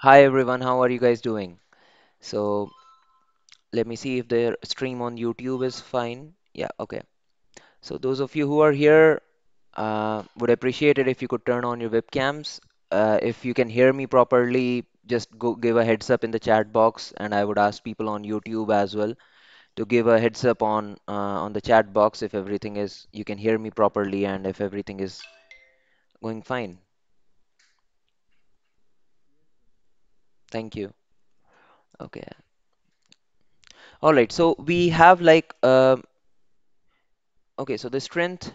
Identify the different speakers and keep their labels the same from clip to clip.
Speaker 1: Hi everyone, how are you guys doing? So let me see if the stream on YouTube is fine. Yeah, okay. So those of you who are here, uh, would appreciate it if you could turn on your webcams. Uh, if you can hear me properly, just go give a heads up in the chat box, and I would ask people on YouTube as well to give a heads up on uh, on the chat box if everything is you can hear me properly and if everything is going fine. Thank you. Okay. All right. So we have like, um okay, so the strength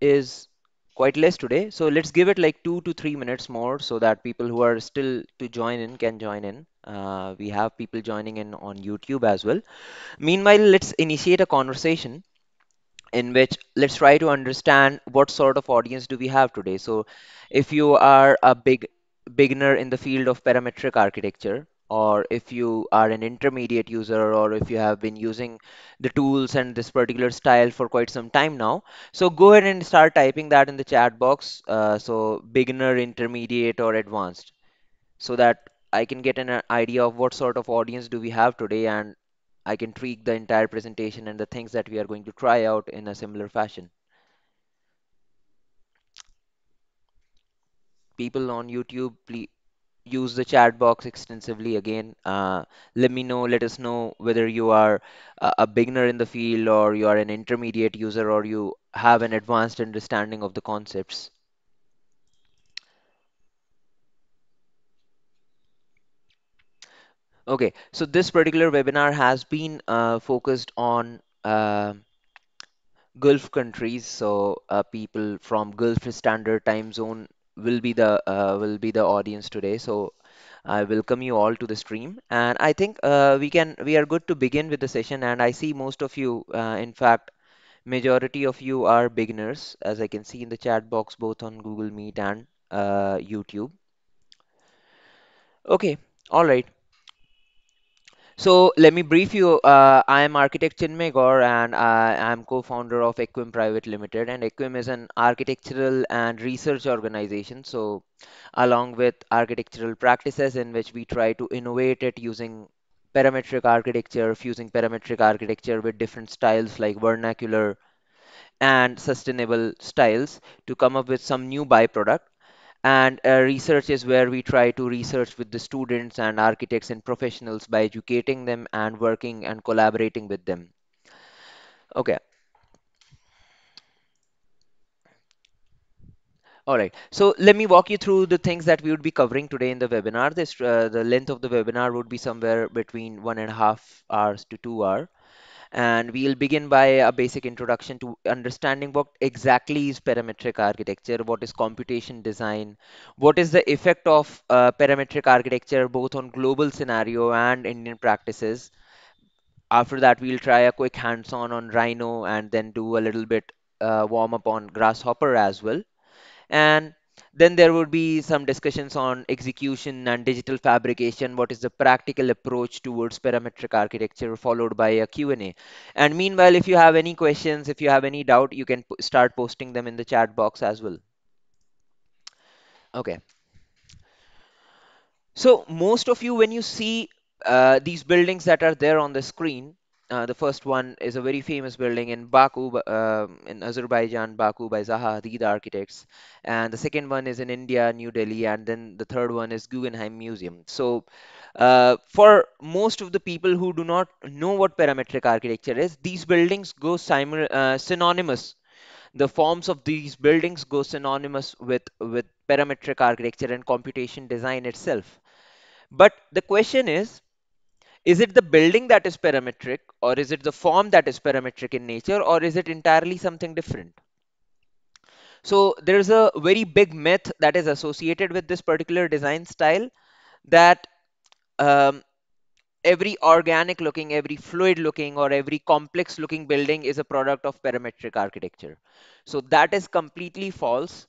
Speaker 1: is quite less today. So let's give it like two to three minutes more so that people who are still to join in can join in. Uh, we have people joining in on YouTube as well. Meanwhile, let's initiate a conversation in which let's try to understand what sort of audience do we have today. So if you are a big beginner in the field of parametric architecture or if you are an intermediate user or if you have been using the tools and this particular style for quite some time now so go ahead and start typing that in the chat box uh, so beginner intermediate or advanced so that I can get an uh, idea of what sort of audience do we have today and I can tweak the entire presentation and the things that we are going to try out in a similar fashion people on YouTube, please use the chat box extensively again uh, let me know let us know whether you are a, a beginner in the field or you are an intermediate user or you have an advanced understanding of the concepts okay so this particular webinar has been uh, focused on uh, Gulf countries so uh, people from Gulf standard time zone will be the uh, will be the audience today. So I welcome you all to the stream, and I think uh, we can we are good to begin with the session. And I see most of you, uh, in fact, majority of you are beginners, as I can see in the chat box, both on Google Meet and uh, YouTube. Okay, all right. So let me brief you. Uh, I am architect Chinmay Gor, and I am co-founder of Equim Private Limited and Equim is an architectural and research organization. So along with architectural practices in which we try to innovate it using parametric architecture, fusing parametric architecture with different styles like vernacular and sustainable styles to come up with some new byproduct and uh, research is where we try to research with the students and architects and professionals by educating them and working and collaborating with them okay all right so let me walk you through the things that we would be covering today in the webinar this uh, the length of the webinar would be somewhere between one and a half hours to two hour and we'll begin by a basic introduction to understanding what exactly is parametric architecture, what is computation design, what is the effect of uh, parametric architecture both on global scenario and Indian practices. After that, we'll try a quick hands-on on Rhino and then do a little bit uh, warm up on Grasshopper as well. And then there would be some discussions on execution and digital fabrication. What is the practical approach towards parametric architecture, followed by a Q&A. And meanwhile, if you have any questions, if you have any doubt, you can start posting them in the chat box as well. Okay. So most of you, when you see uh, these buildings that are there on the screen, uh, the first one is a very famous building in Baku, uh, in Azerbaijan, Baku by Zaha Hadid Architects. And the second one is in India, New Delhi. And then the third one is Guggenheim Museum. So, uh, for most of the people who do not know what parametric architecture is, these buildings go uh, synonymous. The forms of these buildings go synonymous with, with parametric architecture and computation design itself. But the question is, is it the building that is parametric or is it the form that is parametric in nature or is it entirely something different? So there's a very big myth that is associated with this particular design style that um, every organic looking, every fluid looking or every complex looking building is a product of parametric architecture. So that is completely false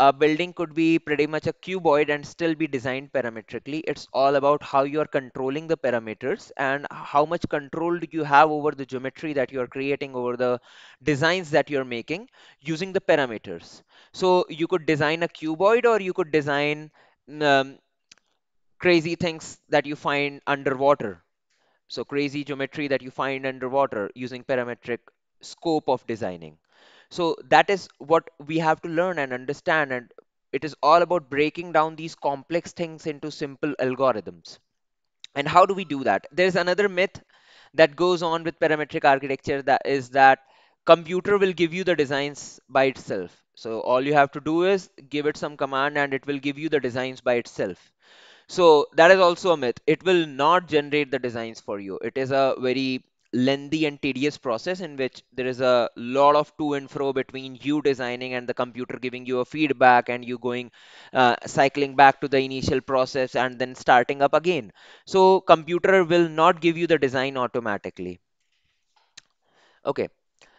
Speaker 1: a building could be pretty much a cuboid and still be designed parametrically. It's all about how you are controlling the parameters and how much control do you have over the geometry that you're creating, over the designs that you're making using the parameters. So you could design a cuboid or you could design um, crazy things that you find underwater. So crazy geometry that you find underwater using parametric scope of designing so that is what we have to learn and understand and it is all about breaking down these complex things into simple algorithms and how do we do that there's another myth that goes on with parametric architecture that is that computer will give you the designs by itself so all you have to do is give it some command and it will give you the designs by itself so that is also a myth it will not generate the designs for you it is a very lengthy and tedious process in which there is a lot of to and fro between you designing and the computer giving you a feedback and you going uh, cycling back to the initial process and then starting up again so computer will not give you the design automatically okay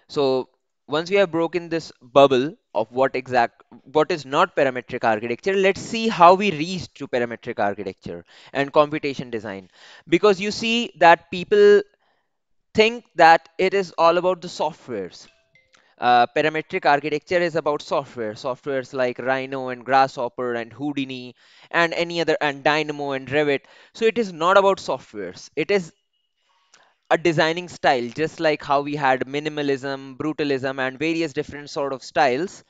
Speaker 1: so once we have broken this bubble of what exact what is not parametric architecture let's see how we reach to parametric architecture and computation design because you see that people think that it is all about the softwares. Uh, parametric architecture is about software. Softwares like Rhino and Grasshopper and Houdini and any other and Dynamo and Revit. So it is not about softwares. It is a designing style, just like how we had minimalism, brutalism, and various different sort of styles.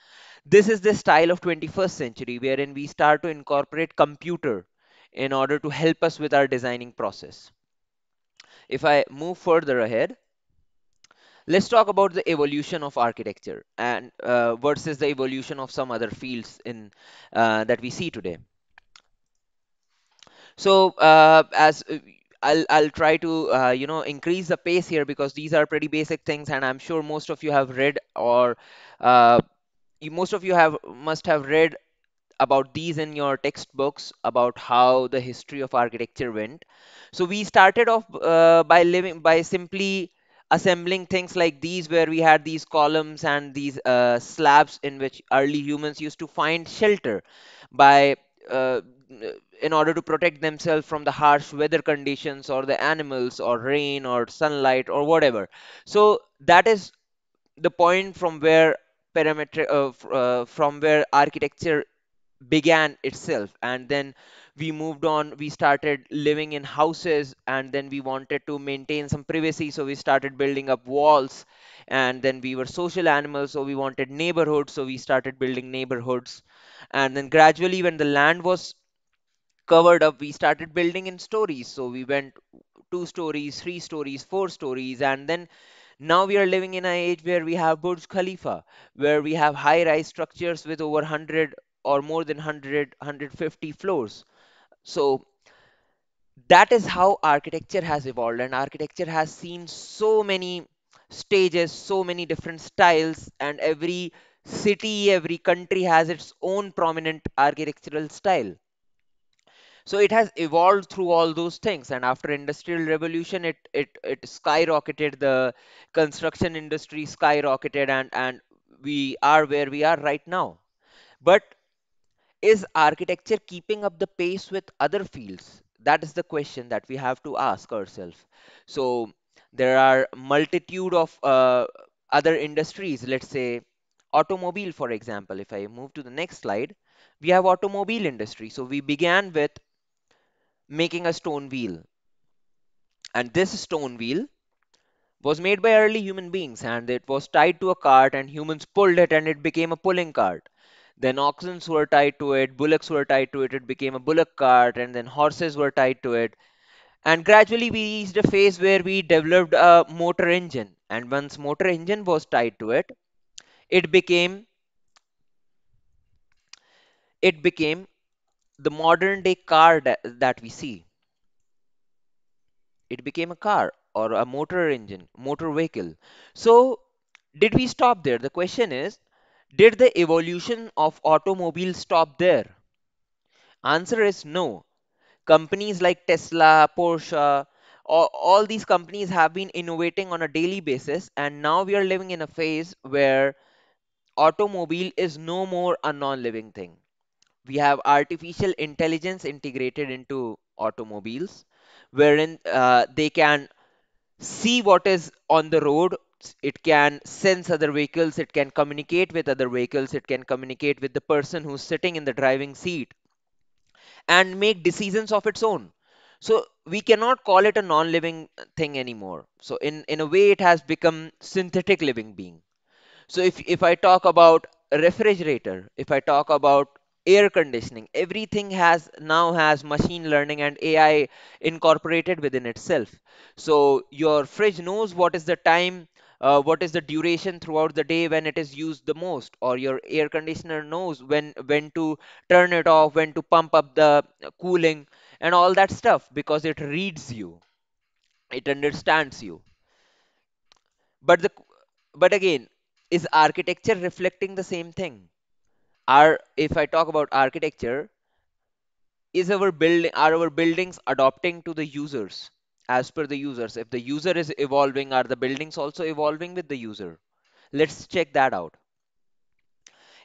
Speaker 1: This is the style of 21st century, wherein we start to incorporate computer in order to help us with our designing process if I move further ahead, let's talk about the evolution of architecture and uh, versus the evolution of some other fields in uh, that we see today. So uh, as uh, I'll, I'll try to uh, you know increase the pace here because these are pretty basic things and I'm sure most of you have read or uh, you, most of you have must have read about these in your textbooks about how the history of architecture went. So we started off uh, by living by simply assembling things like these where we had these columns and these uh, slabs in which early humans used to find shelter by uh, in order to protect themselves from the harsh weather conditions or the animals or rain or sunlight or whatever so that is the point from where parametric uh, uh, from where architecture began itself and then we moved on we started living in houses and then we wanted to maintain some privacy so we started building up walls and then we were social animals so we wanted neighborhoods so we started building neighborhoods and then gradually when the land was covered up we started building in stories so we went two stories three stories four stories and then now we are living in an age where we have Burj Khalifa, where we have high rise structures with over 100 or more than 100 150 floors so that is how architecture has evolved and architecture has seen so many stages so many different styles and every city every country has its own prominent architectural style so it has evolved through all those things and after industrial revolution it it it skyrocketed the construction industry skyrocketed and and we are where we are right now but is architecture keeping up the pace with other fields? That is the question that we have to ask ourselves. So there are multitude of uh, other industries, let's say automobile, for example, if I move to the next slide, we have automobile industry. So we began with making a stone wheel. And this stone wheel was made by early human beings and it was tied to a cart and humans pulled it and it became a pulling cart. Then oxens were tied to it, bullocks were tied to it, it became a bullock cart, and then horses were tied to it. And gradually we reached a phase where we developed a motor engine. And once motor engine was tied to it, it became it became the modern day car that, that we see. It became a car or a motor engine, motor vehicle. So did we stop there? The question is, did the evolution of automobiles stop there? Answer is no. Companies like Tesla, Porsche, all, these companies have been innovating on a daily basis and now we are living in a phase where automobile is no more a non-living thing we have artificial intelligence integrated into automobiles wherein uh, they can see what is on the road it can sense other vehicles it can communicate with other vehicles it can communicate with the person who's sitting in the driving seat and make decisions of its own so we cannot call it a non-living thing anymore so in in a way it has become synthetic living being so if if i talk about refrigerator if i talk about air conditioning everything has now has machine learning and ai incorporated within itself so your fridge knows what is the time uh, what is the duration throughout the day when it is used the most or your air conditioner knows when when to turn it off when to pump up the cooling and all that stuff because it reads you it understands you but the but again is architecture reflecting the same thing Are if i talk about architecture is our building are our buildings adopting to the users as per the users. If the user is evolving, are the buildings also evolving with the user? Let's check that out.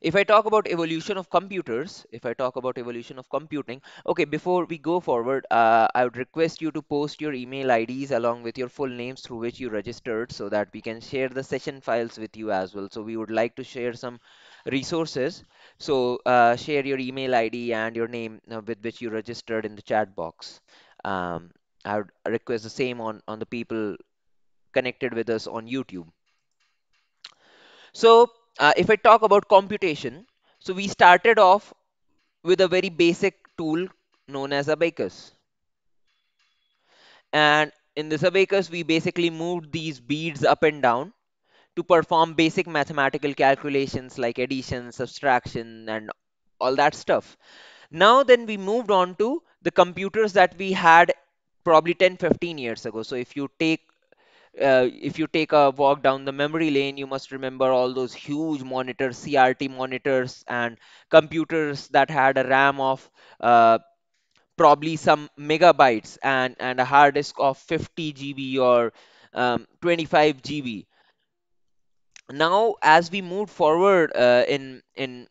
Speaker 1: If I talk about evolution of computers, if I talk about evolution of computing, okay, before we go forward, uh, I would request you to post your email IDs along with your full names through which you registered so that we can share the session files with you as well. So we would like to share some resources. So uh, share your email ID and your name uh, with which you registered in the chat box. Um, I would request the same on, on the people connected with us on YouTube. So uh, if I talk about computation, so we started off with a very basic tool known as abacus. And in this abacus, we basically moved these beads up and down to perform basic mathematical calculations like addition, subtraction, and all that stuff. Now then we moved on to the computers that we had probably 10 15 years ago so if you take uh, if you take a walk down the memory lane, you must remember all those huge monitors, CRT monitors, and computers that had a RAM of uh, probably some megabytes and, and a hard disk of 50 GB or um, 25 GB. Now, as we move forward uh, in in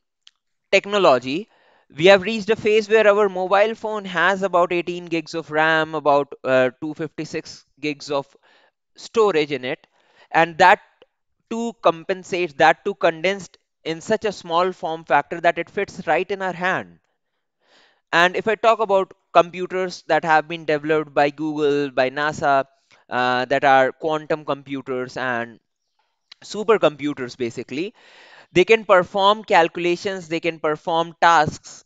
Speaker 1: technology, we have reached a phase where our mobile phone has about 18 gigs of RAM, about uh, 256 gigs of storage in it, and that to compensate that to condensed in such a small form factor that it fits right in our hand. And if I talk about computers that have been developed by Google, by NASA, uh, that are quantum computers and supercomputers basically, they can perform calculations they can perform tasks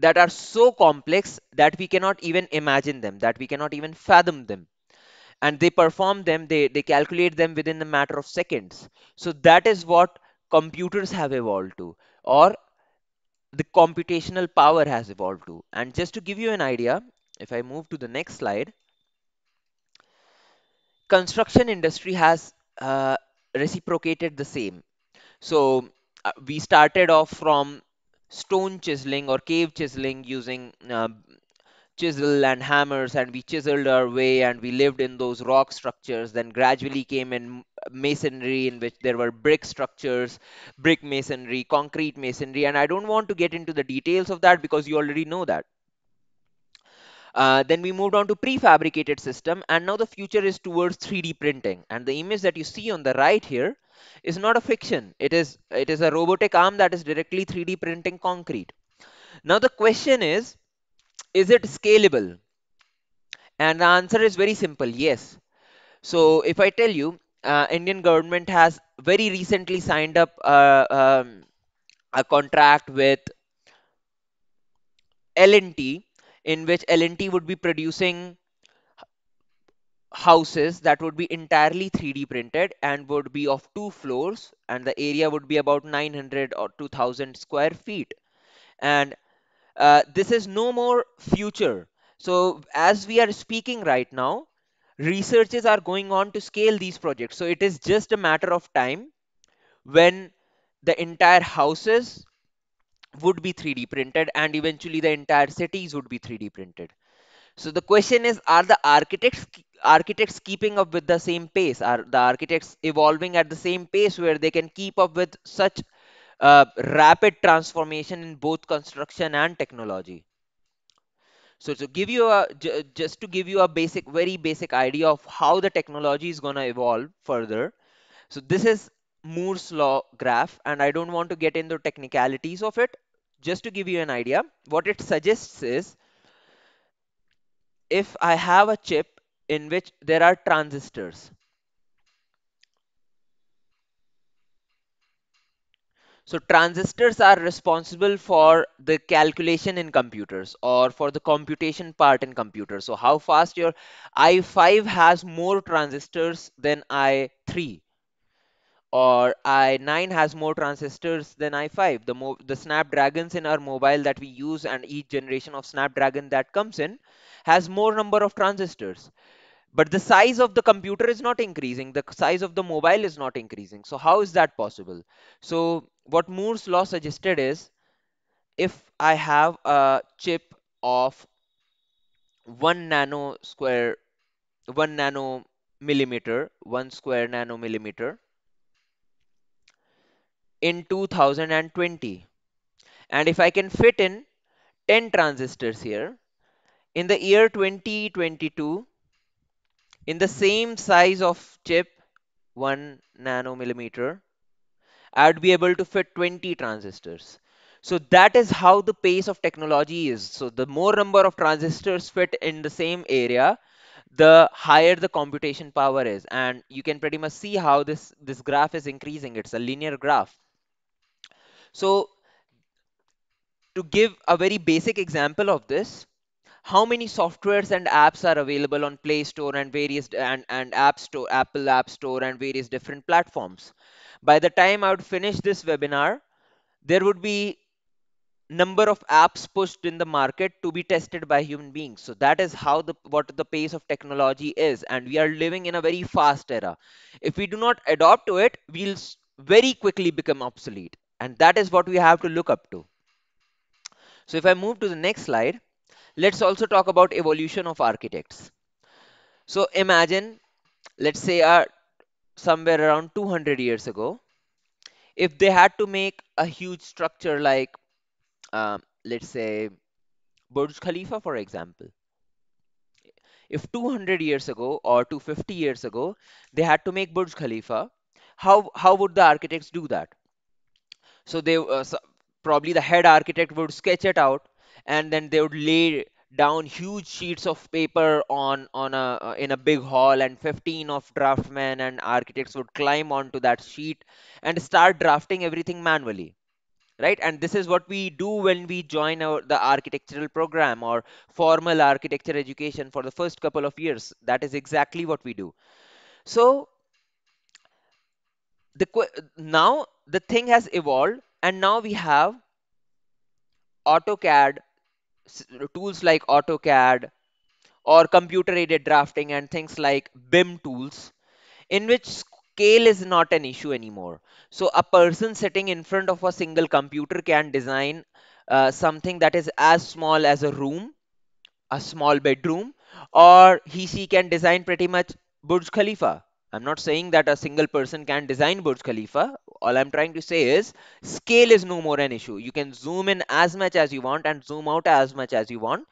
Speaker 1: that are so complex that we cannot even imagine them, that we cannot even fathom them. And they perform them, they, they calculate them within the matter of seconds. So that is what computers have evolved to, or the computational power has evolved to. And just to give you an idea, if I move to the next slide, construction industry has uh, reciprocated the same. So uh, we started off from stone chiseling or cave chiseling using uh, chisel and hammers and we chiseled our way and we lived in those rock structures then gradually came in masonry in which there were brick structures brick masonry concrete masonry and i don't want to get into the details of that because you already know that uh, then we moved on to prefabricated system and now the future is towards 3d printing and the image that you see on the right here is not a fiction. It is it is a robotic arm that is directly 3D printing concrete. Now the question is, is it scalable? And the answer is very simple, yes. So if I tell you, uh, Indian government has very recently signed up uh, um, a contract with LNT in which LNT would be producing houses that would be entirely 3D printed and would be of two floors and the area would be about 900 or 2000 square feet. And uh, this is no more future. So as we are speaking right now, researches are going on to scale these projects. So it is just a matter of time when the entire houses would be 3D printed and eventually the entire cities would be 3D printed. So the question is, are the architects architects keeping up with the same pace are the architects evolving at the same pace where they can keep up with such uh, rapid transformation in both construction and technology so to give you a just to give you a basic very basic idea of how the technology is going to evolve further so this is moore's law graph and i don't want to get into technicalities of it just to give you an idea what it suggests is if i have a chip in which there are transistors. So transistors are responsible for the calculation in computers or for the computation part in computers. So how fast your i5 has more transistors than i3 or i9 has more transistors than i5. The, the Snapdragons in our mobile that we use and each generation of Snapdragon that comes in has more number of transistors but the size of the computer is not increasing the size of the mobile is not increasing so how is that possible so what moore's law suggested is if i have a chip of 1 nano square 1 nano millimeter 1 square nano millimeter in 2020 and if i can fit in 10 transistors here in the year 2022 in the same size of chip 1 nanometer I'd be able to fit 20 transistors so that is how the pace of technology is so the more number of transistors fit in the same area the higher the computation power is and you can pretty much see how this this graph is increasing it's a linear graph so to give a very basic example of this how many softwares and apps are available on play store and various and, and app store apple app store and various different platforms by the time i would finish this webinar there would be number of apps pushed in the market to be tested by human beings so that is how the what the pace of technology is and we are living in a very fast era if we do not adopt to it we'll very quickly become obsolete and that is what we have to look up to so if i move to the next slide let's also talk about evolution of architects so imagine let's say uh, somewhere around 200 years ago if they had to make a huge structure like uh, let's say Burj Khalifa for example if 200 years ago or 250 years ago they had to make Burj Khalifa how how would the architects do that so they uh, so probably the head architect would sketch it out and then they would lay down huge sheets of paper on on a uh, in a big hall and 15 of draftmen and architects would climb onto that sheet and start drafting everything manually right and this is what we do when we join our the architectural program or formal architecture education for the first couple of years that is exactly what we do so the now the thing has evolved and now we have AutoCAD tools like AutoCAD or computer aided drafting and things like BIM tools in which scale is not an issue anymore. So a person sitting in front of a single computer can design uh, something that is as small as a room, a small bedroom, or he she can design pretty much Burj Khalifa I'm not saying that a single person can design Burj Khalifa. All I'm trying to say is scale is no more an issue. You can zoom in as much as you want and zoom out as much as you want.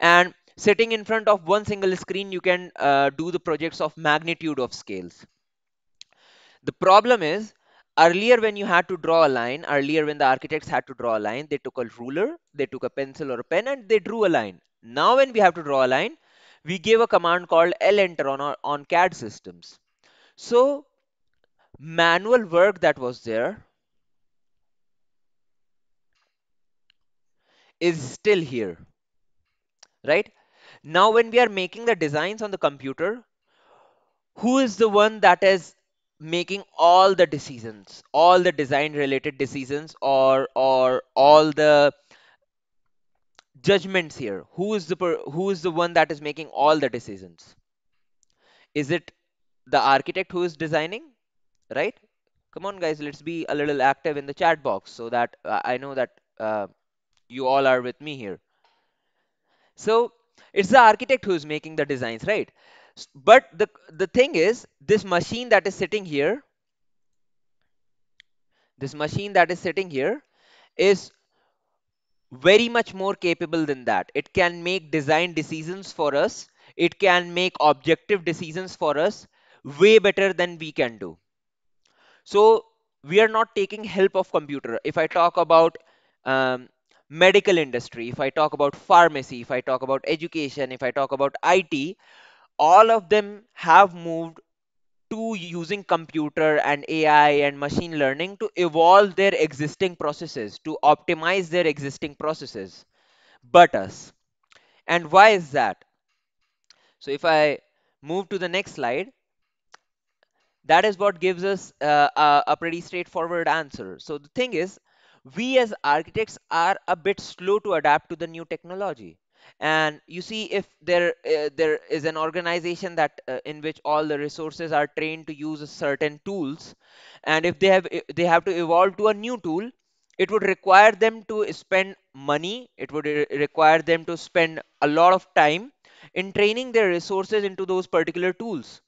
Speaker 1: And sitting in front of one single screen, you can uh, do the projects of magnitude of scales. The problem is earlier when you had to draw a line, earlier when the architects had to draw a line, they took a ruler, they took a pencil or a pen and they drew a line. Now when we have to draw a line, we give a command called l enter on, our, on CAD systems so manual work that was there is still here, right? Now when we are making the designs on the computer, who is the one that is making all the decisions, all the design related decisions or, or all the judgments here? Who is the, who is the one that is making all the decisions? Is it the architect who is designing, right? Come on, guys, let's be a little active in the chat box so that uh, I know that uh, you all are with me here. So it's the architect who is making the designs, right? But the, the thing is, this machine that is sitting here, this machine that is sitting here is very much more capable than that. It can make design decisions for us. It can make objective decisions for us way better than we can do. So we are not taking help of computer. If I talk about um, medical industry, if I talk about pharmacy, if I talk about education, if I talk about IT, all of them have moved to using computer and AI and machine learning to evolve their existing processes, to optimize their existing processes, but us. And why is that? So if I move to the next slide, that is what gives us uh, a, a pretty straightforward answer. So the thing is, we as architects are a bit slow to adapt to the new technology. And you see, if there uh, there is an organization that uh, in which all the resources are trained to use certain tools, and if they have they have to evolve to a new tool, it would require them to spend money. It would re uh, require them to spend a lot of time in training their resources into those particular tools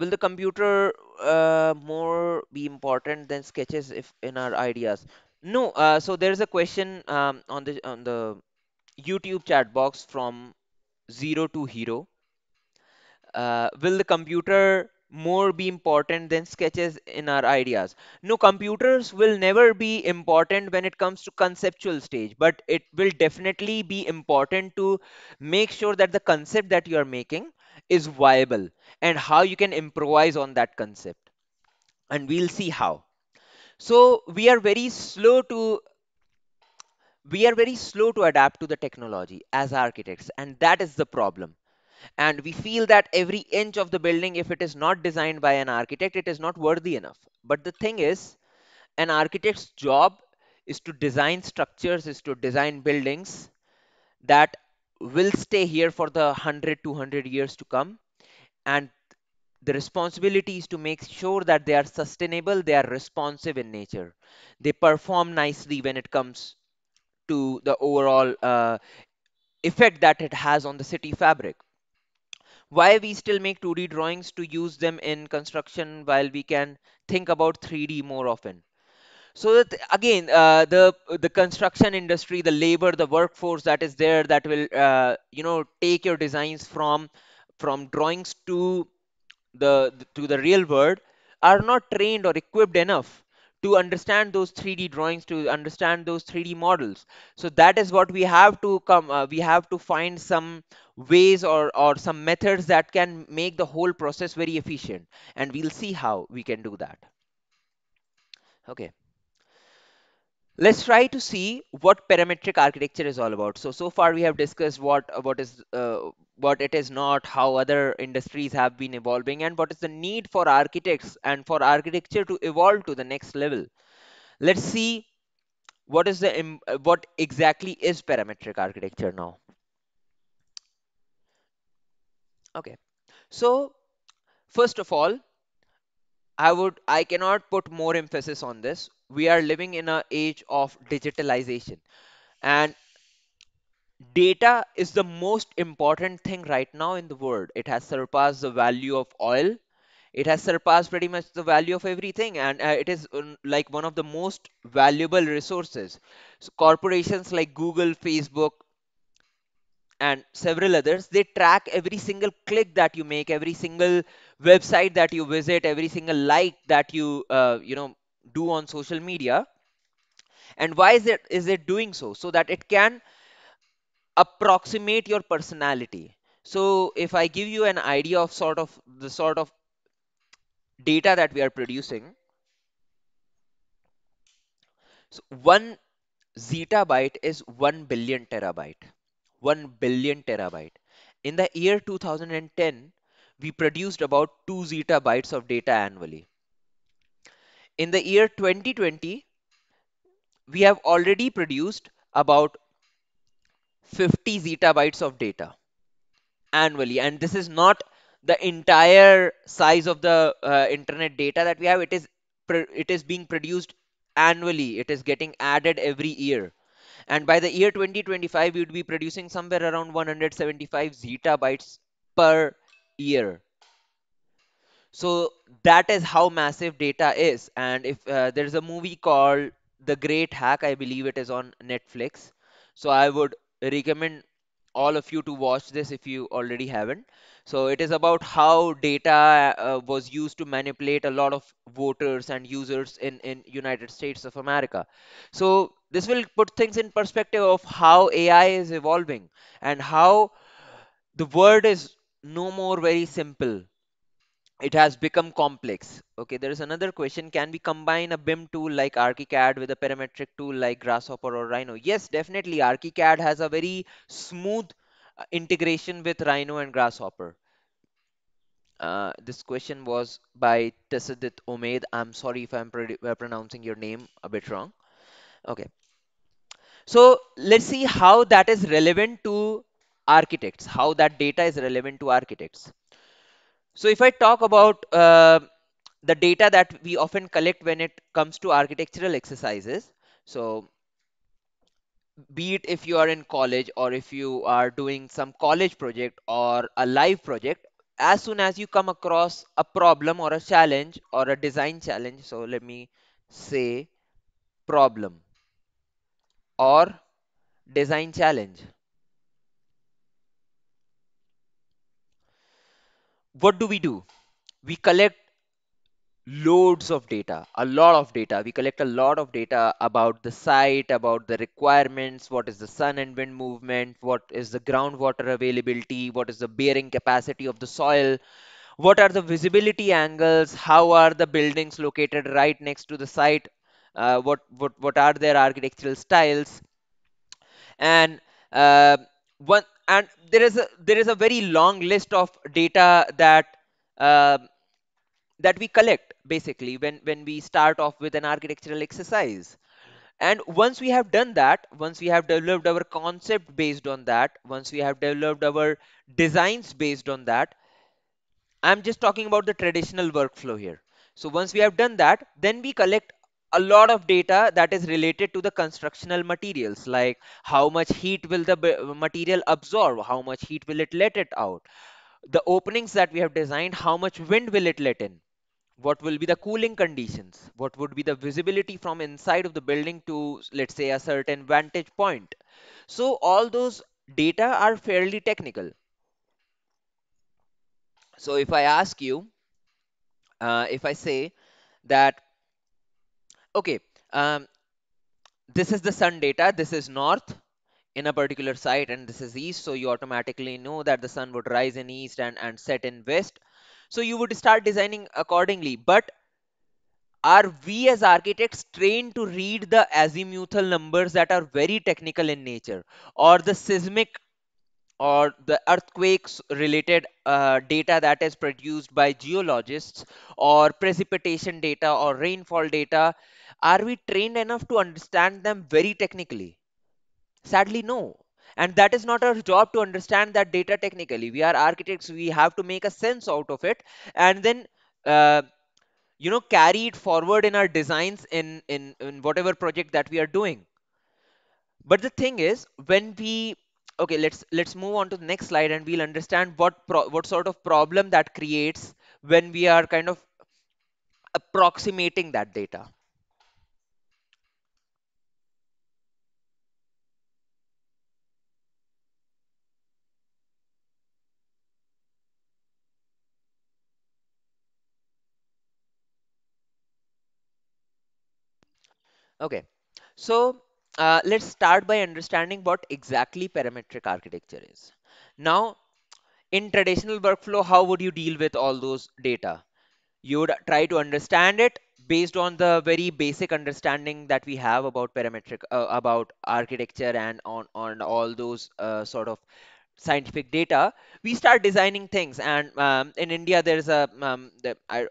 Speaker 1: will the computer uh, more be important than sketches if in our ideas no uh, so there's a question um, on the on the youtube chat box from zero to hero uh, will the computer more be important than sketches in our ideas no computers will never be important when it comes to conceptual stage but it will definitely be important to make sure that the concept that you are making is viable and how you can improvise on that concept. And we'll see how. So we are very slow to we are very slow to adapt to the technology as architects and that is the problem and we feel that every inch of the building if it is not designed by an architect it is not worthy enough but the thing is an architect's job is to design structures is to design buildings that will stay here for the 100 200 years to come and the responsibility is to make sure that they are sustainable they are responsive in nature they perform nicely when it comes to the overall uh, effect that it has on the city fabric why we still make 2d drawings to use them in construction while we can think about 3d more often so that again uh, the the construction industry the labor the workforce that is there that will uh, you know take your designs from from drawings to the, to the real world are not trained or equipped enough to understand those 3d drawings to understand those 3d models so that is what we have to come uh, we have to find some ways or or some methods that can make the whole process very efficient and we'll see how we can do that okay Let's try to see what parametric architecture is all about. So, so far we have discussed what, what is, uh, what it is not, how other industries have been evolving and what is the need for architects and for architecture to evolve to the next level. Let's see what is the, uh, what exactly is parametric architecture now. Okay. So first of all, I would I cannot put more emphasis on this we are living in an age of digitalization and data is the most important thing right now in the world it has surpassed the value of oil it has surpassed pretty much the value of everything and uh, it is um, like one of the most valuable resources so corporations like google facebook and several others they track every single click that you make every single website that you visit every single like that you uh, you know do on social media and why is it is it doing so so that it can approximate your personality so if i give you an idea of sort of the sort of data that we are producing so one zettabyte is 1 billion terabyte 1 billion terabyte in the year 2010 we produced about 2 zettabytes of data annually in the year 2020, we have already produced about 50 zettabytes of data annually. And this is not the entire size of the uh, internet data that we have. It is it is being produced annually. It is getting added every year. And by the year 2025, we would be producing somewhere around 175 zettabytes per year so that is how massive data is and if uh, there's a movie called the great hack i believe it is on netflix so i would recommend all of you to watch this if you already haven't so it is about how data uh, was used to manipulate a lot of voters and users in in united states of america so this will put things in perspective of how ai is evolving and how the world is no more very simple it has become complex okay there is another question can we combine a bim tool like archicad with a parametric tool like grasshopper or rhino yes definitely archicad has a very smooth uh, integration with rhino and grasshopper uh, this question was by Tassadit Omed. I'm sorry if I'm uh, pronouncing your name a bit wrong. Okay. So let's see how that is relevant to architects, how that data is relevant to architects. So if I talk about uh, the data that we often collect when it comes to architectural exercises, so be it if you are in college or if you are doing some college project or a live project, as soon as you come across a problem or a challenge or a design challenge, so let me say problem or design challenge what do we do? We collect loads of data, a lot of data. We collect a lot of data about the site, about the requirements, what is the sun and wind movement, what is the groundwater availability, what is the bearing capacity of the soil, what are the visibility angles, how are the buildings located right next to the site, uh, what, what, what are their architectural styles. And uh, one, and there is a, there is a very long list of data that uh, that we collect basically when when we start off with an architectural exercise and once we have done that once we have developed our concept based on that once we have developed our designs based on that i'm just talking about the traditional workflow here so once we have done that then we collect a lot of data that is related to the constructional materials like how much heat will the material absorb how much heat will it let it out the openings that we have designed how much wind will it let in what will be the cooling conditions what would be the visibility from inside of the building to let's say a certain vantage point so all those data are fairly technical so if i ask you uh, if i say that Okay, um, this is the sun data. This is north in a particular site and this is east. So you automatically know that the sun would rise in east and, and set in west. So you would start designing accordingly. But are we as architects trained to read the azimuthal numbers that are very technical in nature or the seismic or the earthquakes related uh, data that is produced by geologists or precipitation data or rainfall data are we trained enough to understand them very technically sadly no and that is not our job to understand that data technically we are architects we have to make a sense out of it and then uh, you know carry it forward in our designs in, in in whatever project that we are doing but the thing is when we okay let's let's move on to the next slide and we'll understand what what sort of problem that creates when we are kind of approximating that data okay so uh, let's start by understanding what exactly parametric architecture is. Now, in traditional workflow, how would you deal with all those data? You would try to understand it based on the very basic understanding that we have about parametric, uh, about architecture and on, on all those uh, sort of scientific data, we start designing things. And um, in India, there's a um, the, I,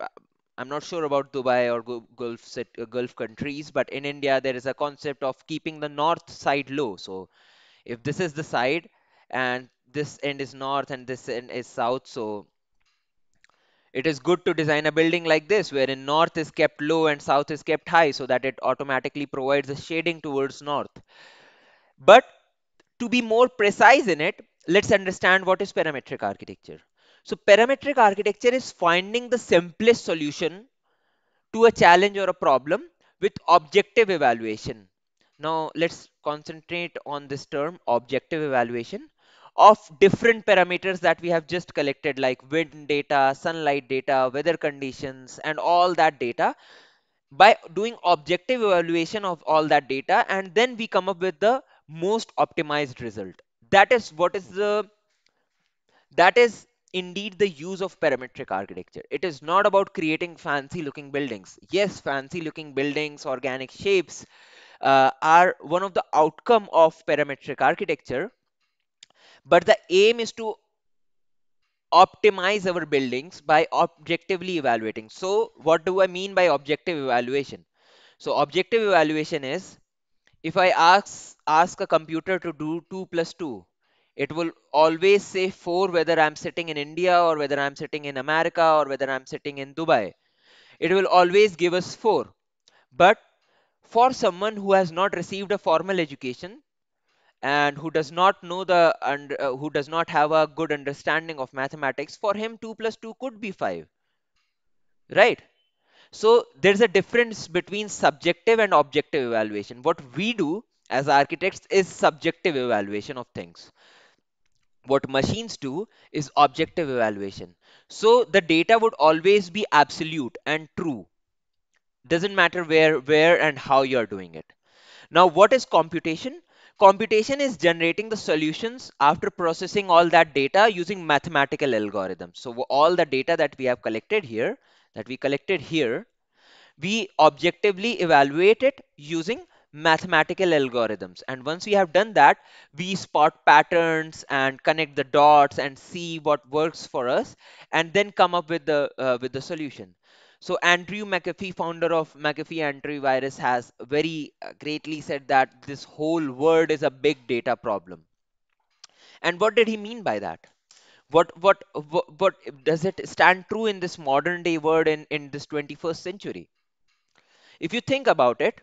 Speaker 1: I'm not sure about Dubai or Gulf uh, Gulf countries, but in India there is a concept of keeping the north side low. So if this is the side and this end is north and this end is south, so it is good to design a building like this wherein north is kept low and south is kept high so that it automatically provides a shading towards north. But to be more precise in it, let's understand what is parametric architecture. So parametric architecture is finding the simplest solution to a challenge or a problem with objective evaluation. Now let's concentrate on this term objective evaluation of different parameters that we have just collected like wind data, sunlight data, weather conditions and all that data by doing objective evaluation of all that data and then we come up with the most optimized result. That is what is the that is indeed the use of parametric architecture. It is not about creating fancy looking buildings. Yes, fancy looking buildings, organic shapes uh, are one of the outcome of parametric architecture. But the aim is to optimize our buildings by objectively evaluating. So what do I mean by objective evaluation? So objective evaluation is if I ask, ask a computer to do 2 plus 2 it will always say four, whether I'm sitting in India or whether I'm sitting in America or whether I'm sitting in Dubai. It will always give us four. But for someone who has not received a formal education and who does not know the and uh, who does not have a good understanding of mathematics, for him 2 plus 2 could be 5. Right? So there's a difference between subjective and objective evaluation. What we do as architects is subjective evaluation of things what machines do is objective evaluation. So the data would always be absolute and true. Doesn't matter where, where and how you're doing it. Now, what is computation? Computation is generating the solutions after processing all that data using mathematical algorithms. So all the data that we have collected here, that we collected here, we objectively evaluate it using mathematical algorithms. And once we have done that, we spot patterns and connect the dots and see what works for us and then come up with the, uh, with the solution. So Andrew McAfee, founder of McAfee Antivirus has very uh, greatly said that this whole world is a big data problem. And what did he mean by that? What, what, what, what does it stand true in this modern day world in, in this 21st century? If you think about it,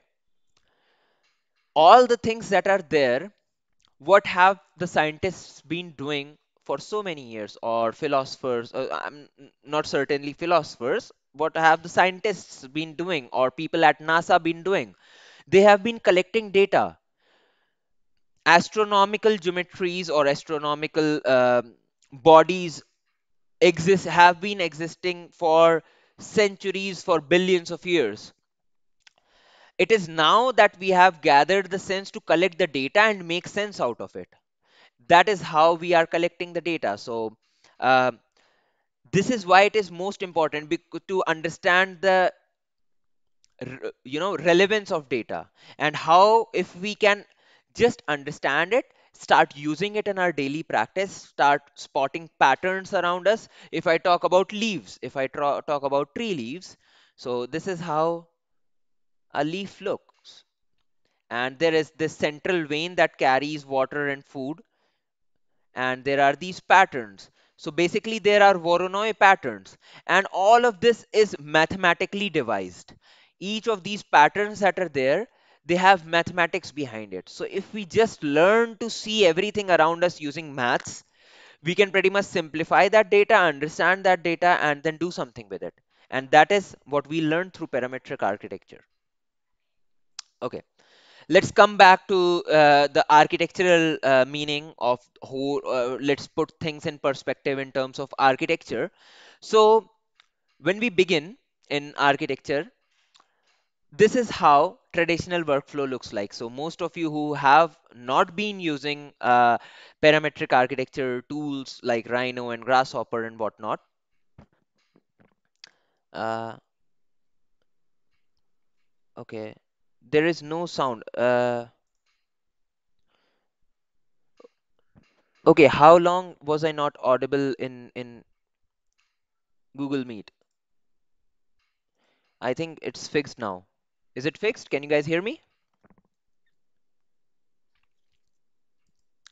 Speaker 1: all the things that are there what have the scientists been doing for so many years or philosophers uh, i'm not certainly philosophers what have the scientists been doing or people at nasa been doing they have been collecting data astronomical geometries or astronomical uh, bodies exist have been existing for centuries for billions of years it is now that we have gathered the sense to collect the data and make sense out of it. That is how we are collecting the data. So uh, this is why it is most important to understand the you know relevance of data and how if we can just understand it start using it in our daily practice start spotting patterns around us if i talk about leaves if i talk about tree leaves so this is how a leaf looks. And there is this central vein that carries water and food. And there are these patterns. So basically there are Voronoi patterns and all of this is mathematically devised. Each of these patterns that are there, they have mathematics behind it. So if we just learn to see everything around us using maths, we can pretty much simplify that data, understand that data and then do something with it. And that is what we learn through parametric architecture. Okay, let's come back to uh, the architectural uh, meaning of who. Uh, let's put things in perspective in terms of architecture. So when we begin in architecture, this is how traditional workflow looks like. So most of you who have not been using uh, parametric architecture tools like Rhino and Grasshopper and whatnot, uh, okay, there is no sound uh, okay how long was i not audible in in google meet i think it's fixed now is it fixed can you guys hear me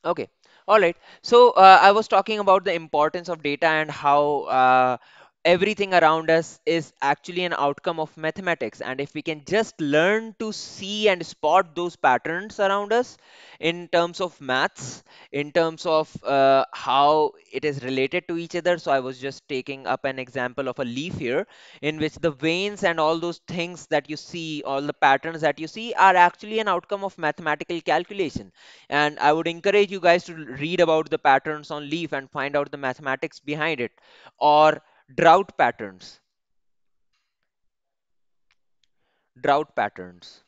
Speaker 1: okay all right so uh, i was talking about the importance of data and how uh, everything around us is actually an outcome of mathematics and if we can just learn to see and spot those patterns around us in terms of maths in terms of uh, how it is related to each other so i was just taking up an example of a leaf here in which the veins and all those things that you see all the patterns that you see are actually an outcome of mathematical calculation and i would encourage you guys to read about the patterns on leaf and find out the mathematics behind it or drought patterns drought patterns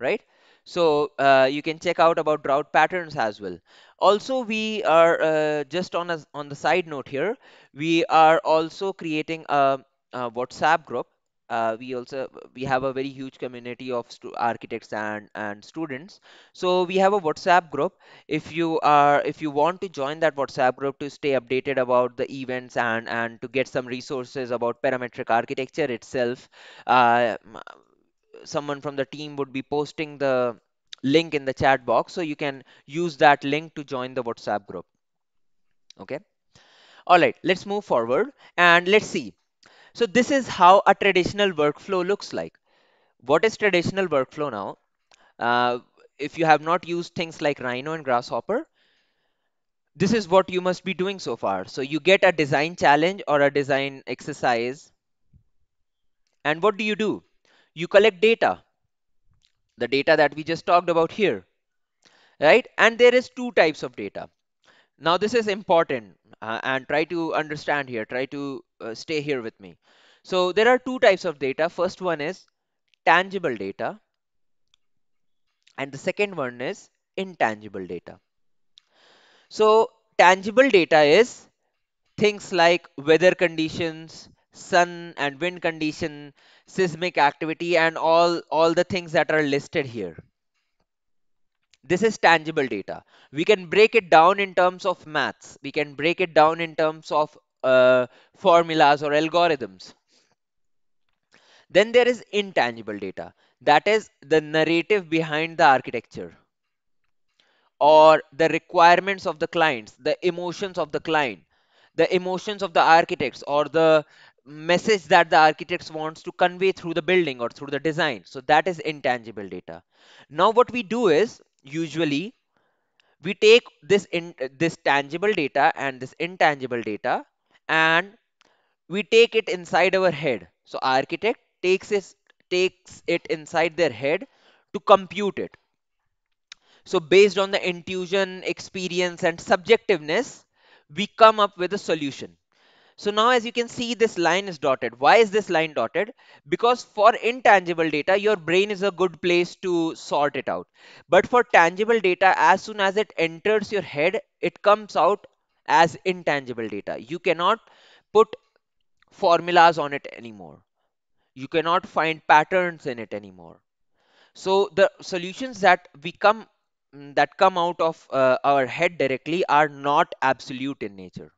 Speaker 1: right so uh, you can check out about drought patterns as well also we are uh, just on a, on the side note here we are also creating a, a whatsapp group uh, we also we have a very huge community of architects and and students so we have a whatsapp group if you are if you want to join that whatsapp group to stay updated about the events and and to get some resources about parametric architecture itself uh, someone from the team would be posting the link in the chat box so you can use that link to join the whatsapp group okay all right let's move forward and let's see so this is how a traditional workflow looks like. What is traditional workflow now? Uh, if you have not used things like Rhino and Grasshopper, this is what you must be doing so far. So you get a design challenge or a design exercise. And what do you do? You collect data, the data that we just talked about here, right? And there is two types of data. Now this is important uh, and try to understand here, try to uh, stay here with me. So there are two types of data. First one is tangible data and the second one is intangible data. So tangible data is things like weather conditions, sun and wind condition, seismic activity and all, all the things that are listed here. This is tangible data. We can break it down in terms of maths. We can break it down in terms of uh, formulas or algorithms. Then there is intangible data. That is the narrative behind the architecture or the requirements of the clients, the emotions of the client, the emotions of the architects or the message that the architects wants to convey through the building or through the design. So that is intangible data. Now what we do is usually we take this in, this tangible data and this intangible data and we take it inside our head. So architect takes it, takes it inside their head to compute it. So based on the intuition, experience and subjectiveness, we come up with a solution. So now as you can see this line is dotted. Why is this line dotted? Because for intangible data your brain is a good place to sort it out. But for tangible data as soon as it enters your head it comes out as intangible data. You cannot put formulas on it anymore. You cannot find patterns in it anymore. So the solutions that we come that come out of uh, our head directly are not absolute in nature.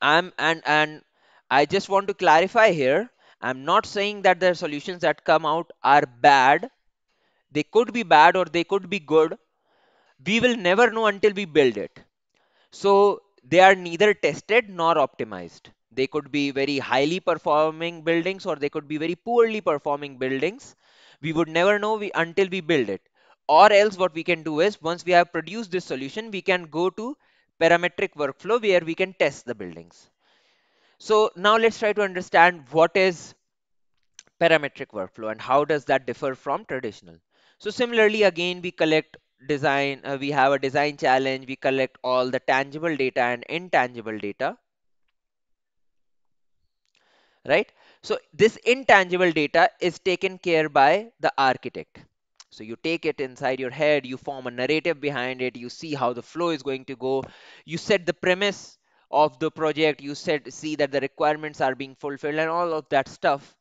Speaker 1: I'm and and I just want to clarify here. I'm not saying that the solutions that come out are bad. They could be bad or they could be good. We will never know until we build it. So they are neither tested nor optimized. They could be very highly performing buildings or they could be very poorly performing buildings. We would never know we, until we build it. Or else what we can do is once we have produced this solution, we can go to parametric workflow where we can test the buildings. So now let's try to understand what is parametric workflow and how does that differ from traditional. So similarly, again, we collect design uh, we have a design challenge we collect all the tangible data and intangible data right so this intangible data is taken care by the architect so you take it inside your head you form a narrative behind it you see how the flow is going to go you set the premise of the project you set see that the requirements are being fulfilled and all of that stuff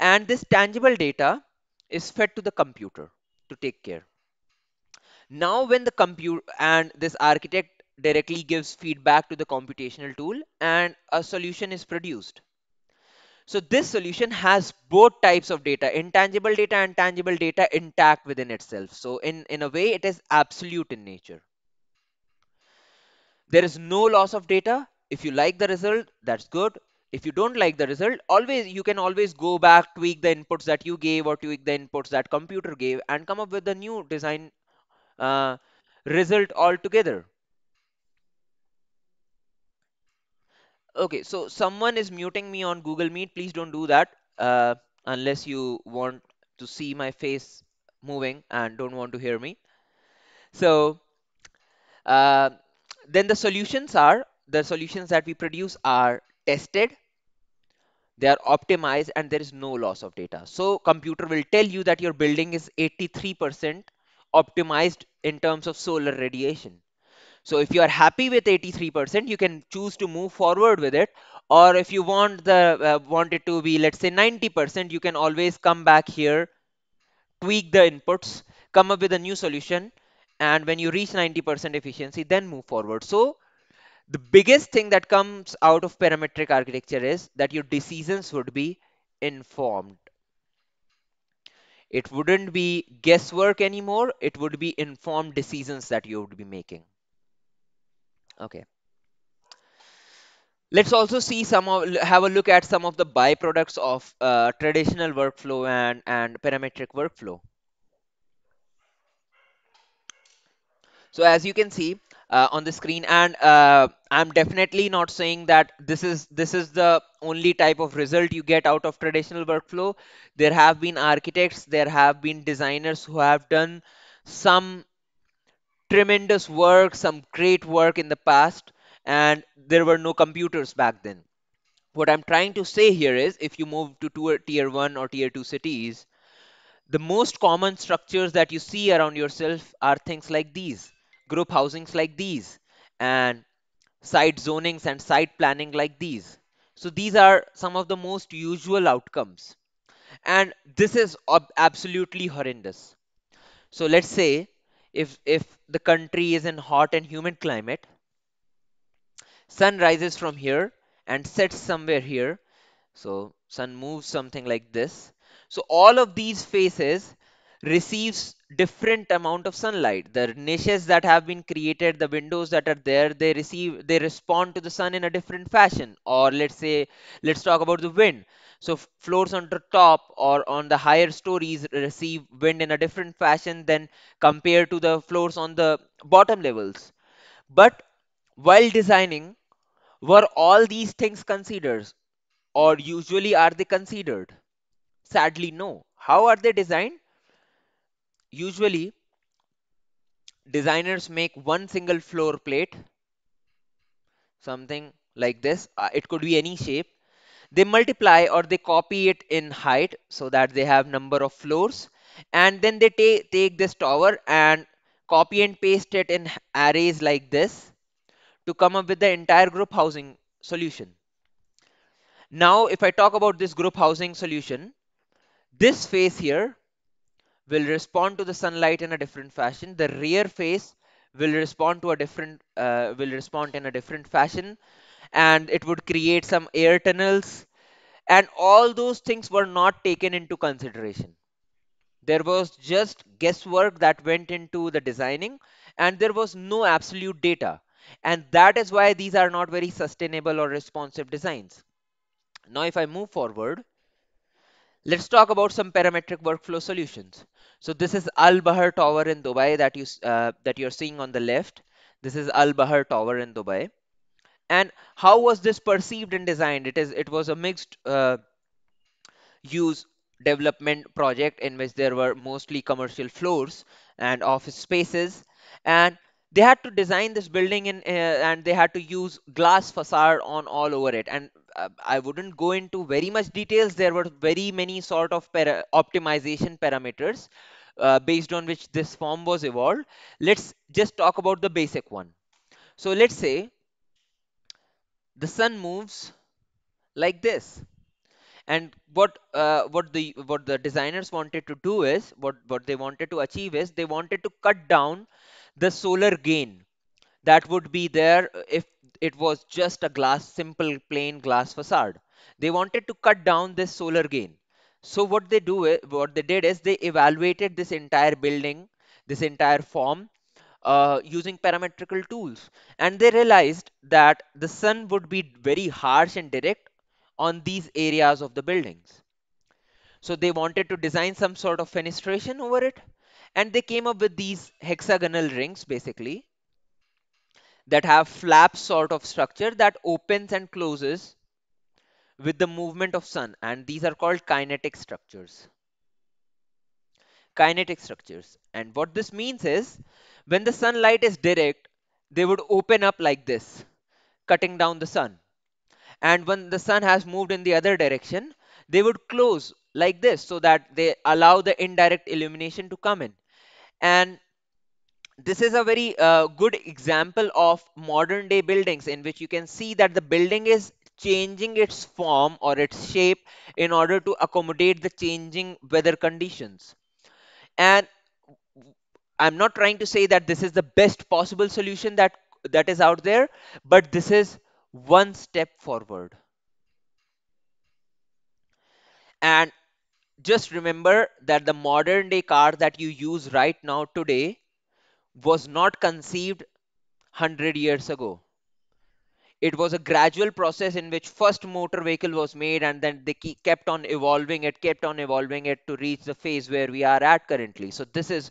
Speaker 1: and this tangible data is fed to the computer to take care now when the compute and this architect directly gives feedback to the computational tool and a solution is produced. So this solution has both types of data, intangible data and tangible data intact within itself. So in, in a way, it is absolute in nature. There is no loss of data. If you like the result, that's good. If you don't like the result, always you can always go back, tweak the inputs that you gave or tweak the inputs that computer gave and come up with a new design uh, result altogether. Okay, so someone is muting me on Google Meet. Please don't do that uh, unless you want to see my face moving and don't want to hear me. So uh, then the solutions are the solutions that we produce are tested they are optimized and there is no loss of data so computer will tell you that your building is 83% optimized in terms of solar radiation. So if you are happy with 83%, you can choose to move forward with it. Or if you want the uh, want it to be, let's say 90%, you can always come back here, tweak the inputs, come up with a new solution. And when you reach 90% efficiency, then move forward. So the biggest thing that comes out of parametric architecture is that your decisions would be informed. It wouldn't be guesswork anymore. It would be informed decisions that you would be making. Okay. Let's also see some of have a look at some of the byproducts of uh, traditional workflow and, and parametric workflow. So as you can see, uh, on the screen and uh, i'm definitely not saying that this is this is the only type of result you get out of traditional workflow there have been architects there have been designers who have done some tremendous work some great work in the past and there were no computers back then what i'm trying to say here is if you move to tour, tier 1 or tier 2 cities the most common structures that you see around yourself are things like these group housings like these and site zonings and site planning like these. So these are some of the most usual outcomes. And this is absolutely horrendous. So let's say if, if the country is in hot and humid climate, sun rises from here and sets somewhere here. So sun moves something like this. So all of these faces receives different amount of sunlight the niches that have been created the windows that are there they receive they respond to the sun in a different fashion or let's say let's talk about the wind so floors on the top or on the higher stories receive wind in a different fashion than compared to the floors on the bottom levels but while designing were all these things considered or usually are they considered sadly no how are they designed usually designers make one single floor plate something like this uh, it could be any shape they multiply or they copy it in height so that they have number of floors and then they ta take this tower and copy and paste it in arrays like this to come up with the entire group housing solution now if i talk about this group housing solution this face here will respond to the sunlight in a different fashion. The rear face will respond to a different uh, will respond in a different fashion and it would create some air tunnels and all those things were not taken into consideration there was just guesswork that went into the designing and there was no absolute data and that is why these are not very sustainable or responsive designs now if i move forward let's talk about some parametric workflow solutions so this is Al Bahar Tower in Dubai that you uh, that you're seeing on the left. This is Al Bahar Tower in Dubai. And how was this perceived and designed? It is it was a mixed uh, use development project in which there were mostly commercial floors and office spaces and they had to design this building in, uh, and they had to use glass facade on all over it and uh, i wouldn't go into very much details there were very many sort of para optimization parameters uh, based on which this form was evolved. Let's just talk about the basic one. So let's say the sun moves like this and what uh, what the what the designers wanted to do is what what they wanted to achieve is they wanted to cut down the solar gain that would be there if it was just a glass simple plain glass facade they wanted to cut down this solar gain so what they do, eh, what they did is they evaluated this entire building, this entire form uh, using parametrical tools. And they realized that the sun would be very harsh and direct on these areas of the buildings. So they wanted to design some sort of fenestration over it. And they came up with these hexagonal rings basically that have flap sort of structure that opens and closes with the movement of sun and these are called kinetic structures. Kinetic structures and what this means is when the sunlight is direct they would open up like this cutting down the sun and when the sun has moved in the other direction they would close like this so that they allow the indirect illumination to come in and this is a very uh, good example of modern day buildings in which you can see that the building is changing its form or its shape in order to accommodate the changing weather conditions. And I'm not trying to say that this is the best possible solution that that is out there, but this is one step forward. And just remember that the modern day car that you use right now today was not conceived 100 years ago it was a gradual process in which first motor vehicle was made and then they kept on evolving it kept on evolving it to reach the phase where we are at currently so this is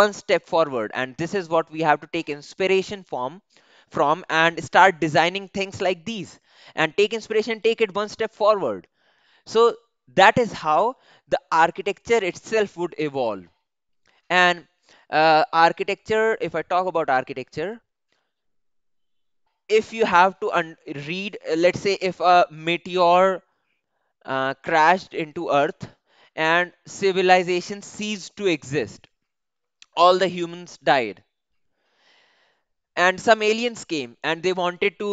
Speaker 1: one step forward and this is what we have to take inspiration from from and start designing things like these and take inspiration take it one step forward so that is how the architecture itself would evolve and uh, architecture if i talk about architecture if you have to read let's say if a meteor uh, crashed into earth and civilization ceased to exist all the humans died and some aliens came and they wanted to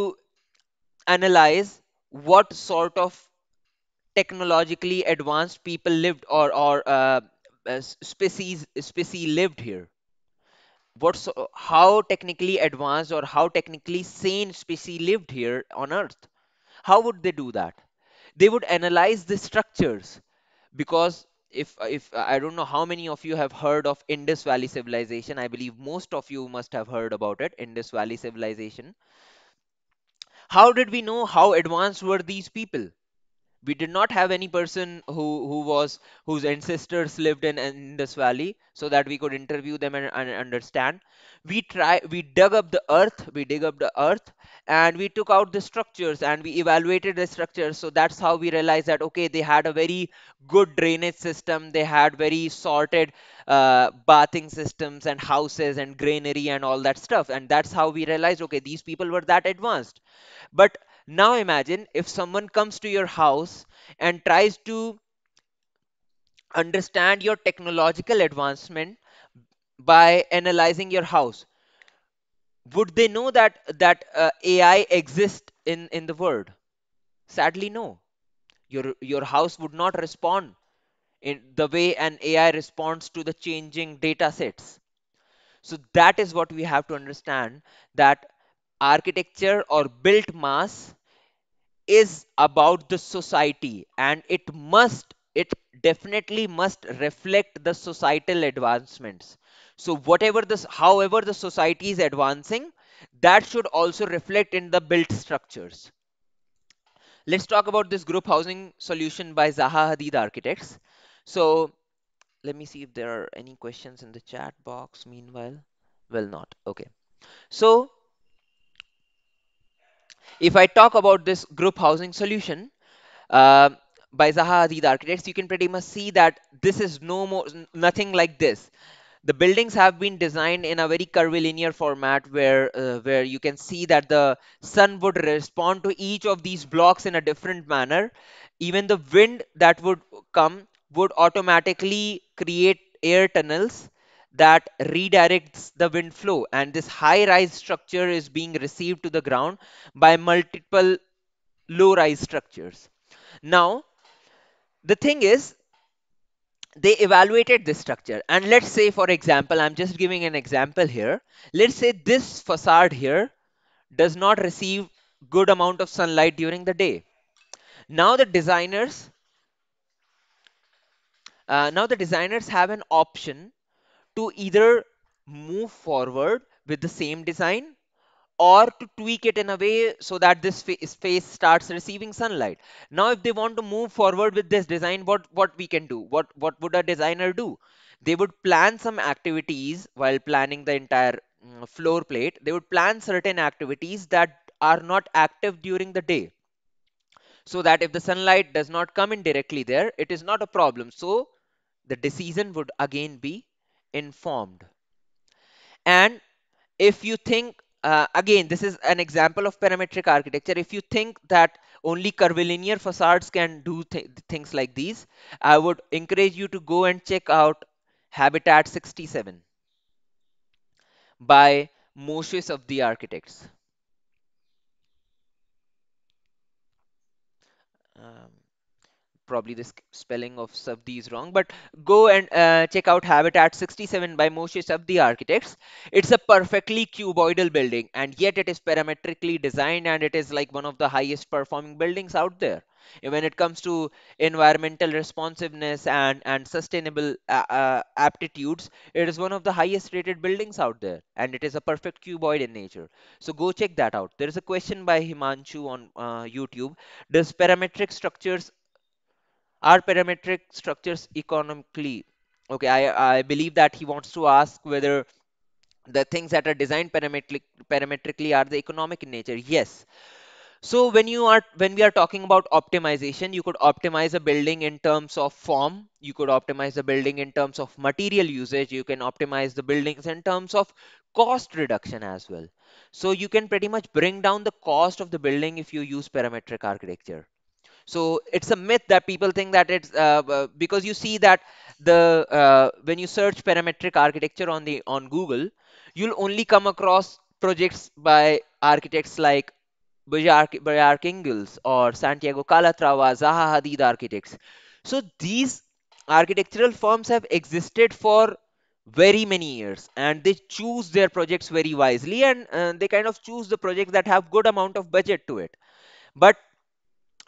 Speaker 1: analyze what sort of technologically advanced people lived or or uh, uh species species lived here what's uh, how technically advanced or how technically sane species lived here on earth how would they do that they would analyze the structures because if if i don't know how many of you have heard of indus valley civilization i believe most of you must have heard about it indus valley civilization how did we know how advanced were these people we did not have any person who who was whose ancestors lived in in this valley so that we could interview them and, and understand we try we dug up the earth we dig up the earth and we took out the structures and we evaluated the structures so that's how we realized that okay they had a very good drainage system they had very sorted uh, bathing systems and houses and granary and all that stuff and that's how we realized okay these people were that advanced but now imagine if someone comes to your house and tries to understand your technological advancement by analyzing your house. Would they know that that uh, AI exists in in the world? Sadly, no. Your your house would not respond in the way an AI responds to the changing data sets. So that is what we have to understand that architecture or built mass is about the society and it must it definitely must reflect the societal advancements so whatever this however the society is advancing that should also reflect in the built structures let's talk about this group housing solution by zaha hadid architects so let me see if there are any questions in the chat box meanwhile well not okay so if I talk about this group housing solution uh, by Zaha Hadid Architects, you can pretty much see that this is no more nothing like this. The buildings have been designed in a very curvilinear format where uh, where you can see that the sun would respond to each of these blocks in a different manner. Even the wind that would come would automatically create air tunnels that redirects the wind flow and this high rise structure is being received to the ground by multiple low rise structures. Now, the thing is they evaluated this structure and let's say for example i'm just giving an example here let's say this facade here does not receive good amount of sunlight during the day now the designers uh, now the designers have an option to either move forward with the same design or to tweak it in a way so that this face starts receiving sunlight. Now, if they want to move forward with this design, what, what we can do? What, what would a designer do? They would plan some activities while planning the entire mm, floor plate. They would plan certain activities that are not active during the day so that if the sunlight does not come in directly there, it is not a problem. So the decision would again be informed and if you think uh, again this is an example of parametric architecture if you think that only curvilinear facades can do th things like these i would encourage you to go and check out habitat 67 by moshes of the architects um, probably the spelling of Sabdi is wrong, but go and uh, check out Habitat 67 by Moshe Sabdi Architects. It's a perfectly cuboidal building and yet it is parametrically designed and it is like one of the highest performing buildings out there. When it comes to environmental responsiveness and, and sustainable uh, uh, aptitudes, it is one of the highest rated buildings out there and it is a perfect cuboid in nature. So go check that out. There is a question by Himanshu on uh, YouTube. Does parametric structures are parametric structures economically okay i i believe that he wants to ask whether the things that are designed parametric, parametrically are the economic in nature yes so when you are when we are talking about optimization you could optimize a building in terms of form you could optimize the building in terms of material usage you can optimize the buildings in terms of cost reduction as well so you can pretty much bring down the cost of the building if you use parametric architecture so it's a myth that people think that it's uh, uh, because you see that the uh, when you search parametric architecture on the on google you'll only come across projects by architects like Bjarke Ingels or Santiago Calatrava, Zaha Hadid architects. So these architectural firms have existed for very many years and they choose their projects very wisely and uh, they kind of choose the projects that have good amount of budget to it. But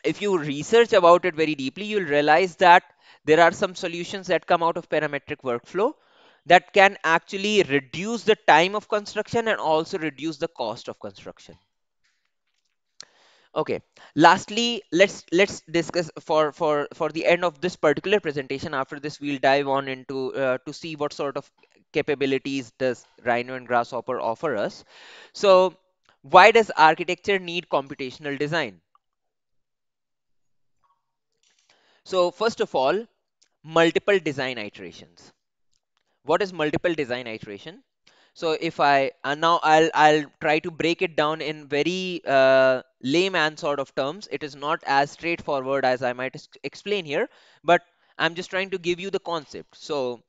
Speaker 1: if you research about it very deeply, you'll realize that there are some solutions that come out of parametric workflow that can actually reduce the time of construction and also reduce the cost of construction okay lastly let's let's discuss for for for the end of this particular presentation after this we'll dive on into uh, to see what sort of capabilities does rhino and grasshopper offer us so why does architecture need computational design So first of all, multiple design iterations. What is multiple design iteration? So if I and now I'll I'll try to break it down in very uh, layman sort of terms. It is not as straightforward as I might explain here, but I'm just trying to give you the concept. So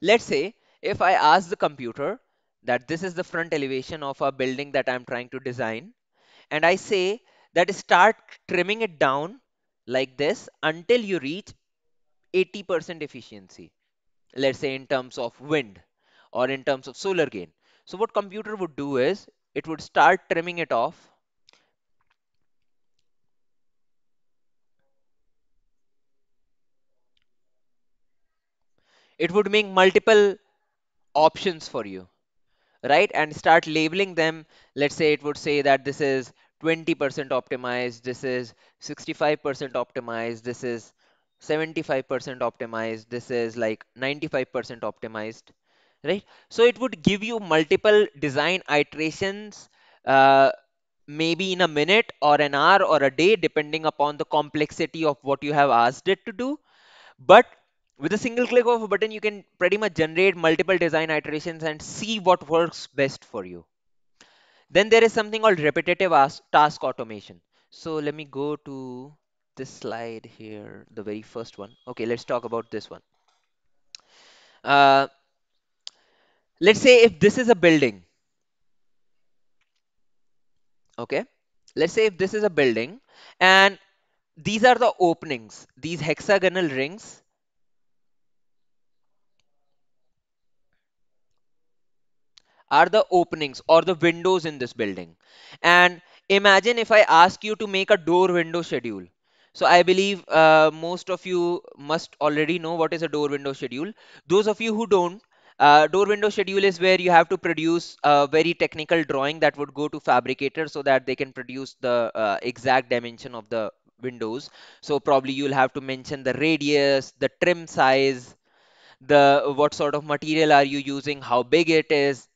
Speaker 1: let's say if I ask the computer that this is the front elevation of a building that I'm trying to design, and I say that start trimming it down like this until you reach 80% efficiency, let's say in terms of wind or in terms of solar gain. So what computer would do is it would start trimming it off. It would make multiple options for you, right? And start labeling them. Let's say it would say that this is 20% optimized, this is 65% optimized, this is 75% optimized, this is like 95% optimized, right? So it would give you multiple design iterations, uh, maybe in a minute or an hour or a day, depending upon the complexity of what you have asked it to do. But with a single click of a button, you can pretty much generate multiple design iterations and see what works best for you. Then there is something called repetitive task automation. So let me go to this slide here, the very first one. Okay, let's talk about this one. Uh, let's say if this is a building, okay, let's say if this is a building and these are the openings, these hexagonal rings are the openings or the windows in this building. And imagine if I ask you to make a door window schedule. So I believe uh, most of you must already know what is a door window schedule. Those of you who don't, uh, door window schedule is where you have to produce a very technical drawing that would go to fabricator so that they can produce the uh, exact dimension of the windows. So probably you'll have to mention the radius, the trim size, the what sort of material are you using, how big it is,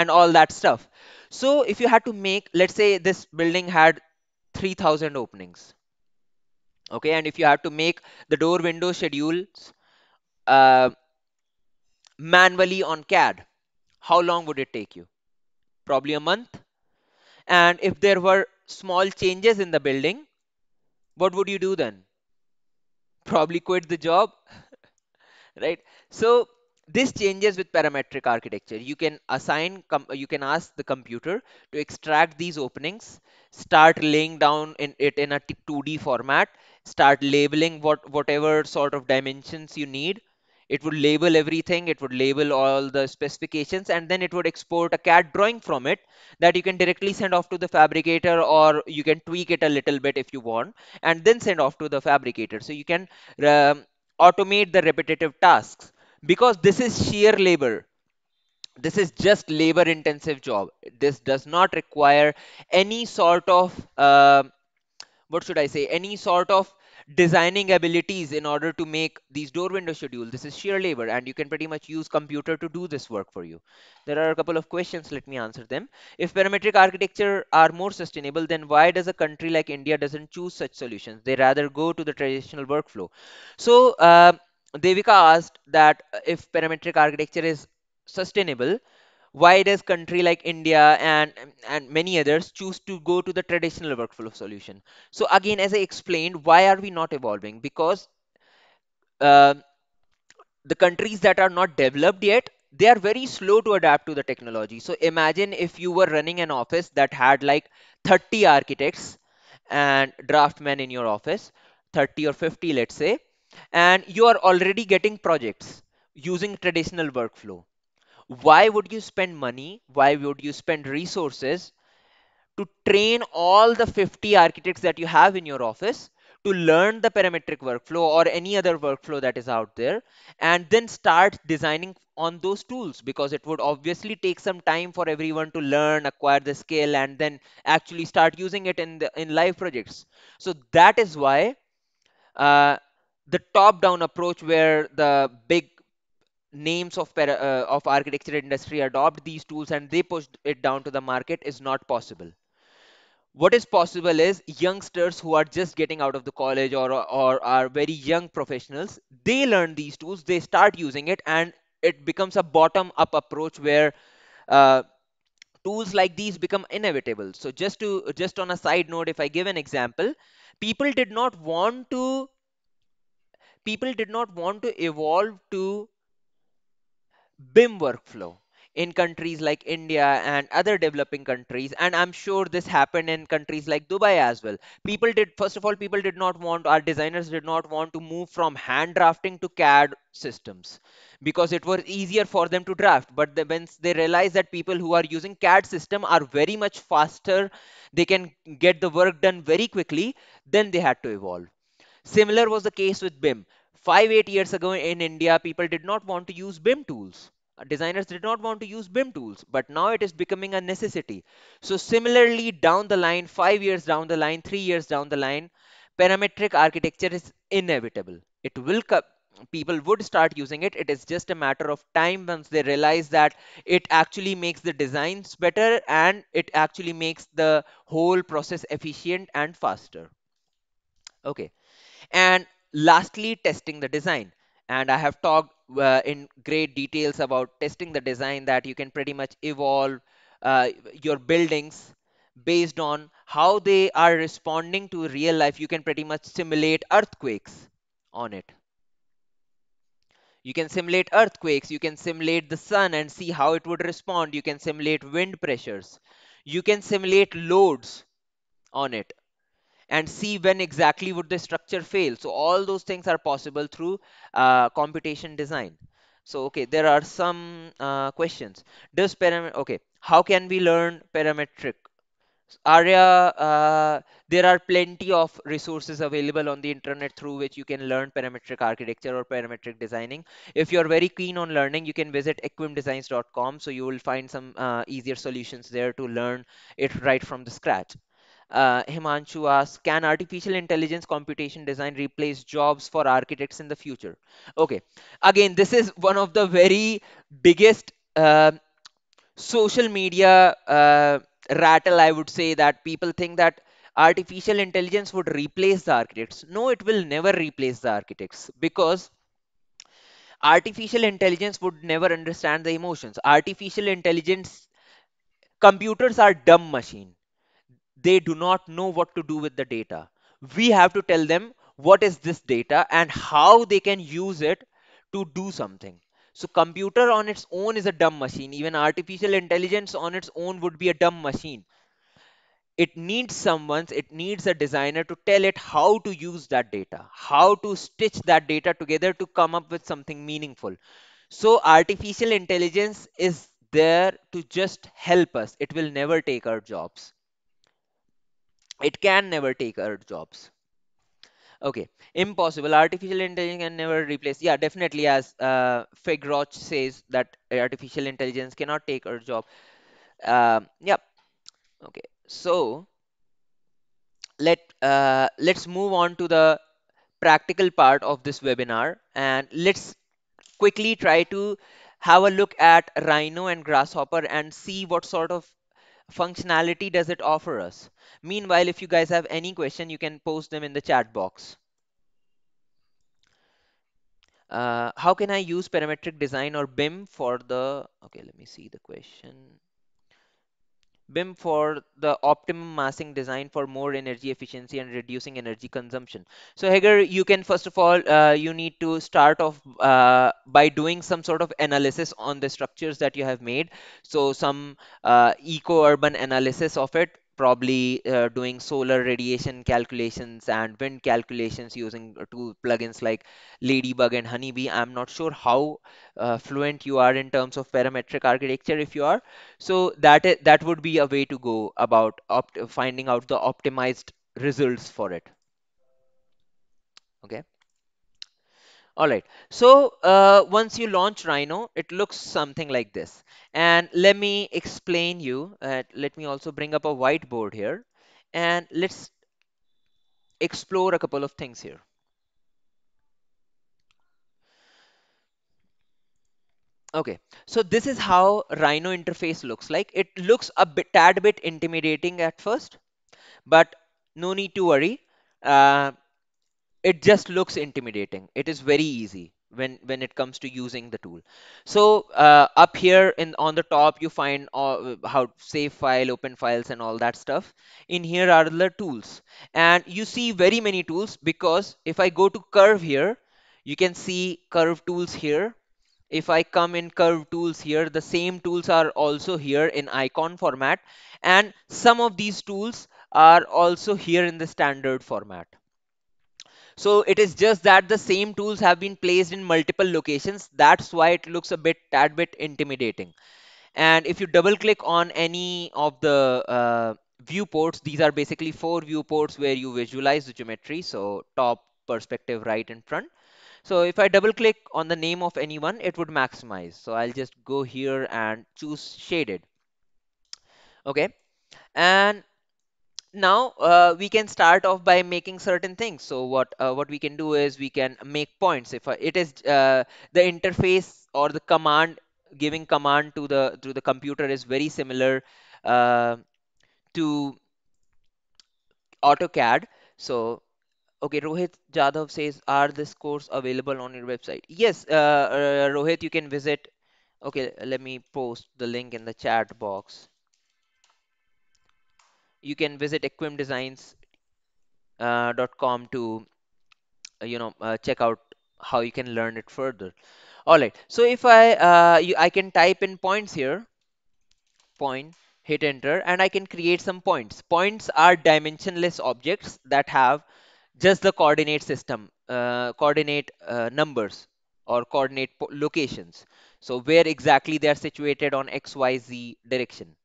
Speaker 1: and all that stuff. So if you had to make, let's say this building had 3000 openings. Okay, and if you had to make the door window schedules uh, manually on CAD, how long would it take you? Probably a month. And if there were small changes in the building, what would you do then? Probably quit the job, right? So this changes with parametric architecture. You can assign, you can ask the computer to extract these openings, start laying down in, it in a 2D format, start labeling what whatever sort of dimensions you need. It would label everything, it would label all the specifications, and then it would export a CAD drawing from it that you can directly send off to the fabricator or you can tweak it a little bit if you want, and then send off to the fabricator. So you can um, automate the repetitive tasks because this is sheer labor this is just labor intensive job this does not require any sort of uh, what should i say any sort of designing abilities in order to make these door window schedule this is sheer labor and you can pretty much use computer to do this work for you there are a couple of questions let me answer them if parametric architecture are more sustainable then why does a country like india doesn't choose such solutions they rather go to the traditional workflow so uh, Devika asked that uh, if parametric architecture is sustainable, why does country like India and and many others choose to go to the traditional workflow solution? So again, as I explained, why are we not evolving? Because uh, the countries that are not developed yet, they are very slow to adapt to the technology. So imagine if you were running an office that had like 30 architects and draftmen in your office, 30 or 50, let's say and you are already getting projects using traditional workflow why would you spend money why would you spend resources to train all the 50 architects that you have in your office to learn the parametric workflow or any other workflow that is out there and then start designing on those tools because it would obviously take some time for everyone to learn acquire the skill and then actually start using it in the in live projects so that is why uh, the top down approach where the big names of para, uh, of architecture industry adopt these tools and they push it down to the market is not possible what is possible is youngsters who are just getting out of the college or or are very young professionals they learn these tools they start using it and it becomes a bottom up approach where uh, tools like these become inevitable so just to just on a side note if i give an example people did not want to people did not want to evolve to BIM workflow in countries like India and other developing countries. And I'm sure this happened in countries like Dubai as well. People did, first of all, people did not want, our designers did not want to move from hand drafting to CAD systems because it was easier for them to draft. But the, when they realized that people who are using CAD system are very much faster, they can get the work done very quickly, then they had to evolve. Similar was the case with BIM. Five, eight years ago in India, people did not want to use BIM tools. Uh, designers did not want to use BIM tools, but now it is becoming a necessity. So similarly, down the line, five years down the line, three years down the line, parametric architecture is inevitable. It will come. People would start using it. It is just a matter of time once they realize that it actually makes the designs better and it actually makes the whole process efficient and faster. Okay. And lastly, testing the design. And I have talked uh, in great details about testing the design that you can pretty much evolve uh, your buildings based on how they are responding to real life. You can pretty much simulate earthquakes on it. You can simulate earthquakes. You can simulate the sun and see how it would respond. You can simulate wind pressures. You can simulate loads on it and see when exactly would the structure fail. So all those things are possible through uh, computation design. So, okay, there are some uh, questions. Does parameter, okay, how can we learn parametric? Aria, uh, there are plenty of resources available on the internet through which you can learn parametric architecture or parametric designing. If you're very keen on learning, you can visit equimdesigns.com. So you will find some uh, easier solutions there to learn it right from the scratch. Uh, Himanshu asks, can artificial intelligence computation design replace jobs for architects in the future? Okay, again, this is one of the very biggest uh, social media uh, rattle, I would say, that people think that artificial intelligence would replace the architects. No, it will never replace the architects because artificial intelligence would never understand the emotions. Artificial intelligence computers are dumb machine they do not know what to do with the data. We have to tell them what is this data and how they can use it to do something. So computer on its own is a dumb machine. Even artificial intelligence on its own would be a dumb machine. It needs someone, it needs a designer to tell it how to use that data, how to stitch that data together to come up with something meaningful. So artificial intelligence is there to just help us. It will never take our jobs it can never take our jobs okay impossible artificial intelligence can never replace yeah definitely as uh, Figroch says that artificial intelligence cannot take our job um, yeah okay so let uh, let's move on to the practical part of this webinar and let's quickly try to have a look at rhino and grasshopper and see what sort of functionality does it offer us? Meanwhile, if you guys have any question, you can post them in the chat box. Uh, how can I use parametric design or BIM for the, okay, let me see the question. BIM for the optimum massing design for more energy efficiency and reducing energy consumption. So Hager, you can first of all, uh, you need to start off uh, by doing some sort of analysis on the structures that you have made. So some uh, eco-urban analysis of it probably uh, doing solar radiation calculations and wind calculations using uh, two plugins like Ladybug and Honeybee. I'm not sure how uh, fluent you are in terms of parametric architecture if you are. So that that would be a way to go about finding out the optimized results for it. Okay. All right. So uh, once you launch Rhino, it looks something like this. And let me explain you. Uh, let me also bring up a whiteboard here. And let's explore a couple of things here. Okay, so this is how Rhino interface looks like. It looks a bit, tad bit intimidating at first, but no need to worry. Uh, it just looks intimidating it is very easy when when it comes to using the tool so uh, up here in on the top you find all, uh, how save file open files and all that stuff in here are the tools and you see very many tools because if i go to curve here you can see curve tools here if i come in curve tools here the same tools are also here in icon format and some of these tools are also here in the standard format so it is just that the same tools have been placed in multiple locations. That's why it looks a bit tad bit intimidating. And if you double click on any of the uh, viewports, these are basically four viewports where you visualize the geometry. So top, perspective, right and front. So if I double click on the name of anyone, it would maximize. So I'll just go here and choose shaded. Okay. And now uh, we can start off by making certain things so what uh, what we can do is we can make points if uh, it is uh, the interface or the command giving command to the to the computer is very similar uh, to AutoCAD so okay Rohit Jadhav says are this course available on your website yes uh, Rohit you can visit okay let me post the link in the chat box you can visit equimdesigns.com uh, to uh, you know uh, check out how you can learn it further all right so if i uh, you, i can type in points here point hit enter and i can create some points points are dimensionless objects that have just the coordinate system uh, coordinate uh, numbers or coordinate locations so where exactly they are situated on xyz direction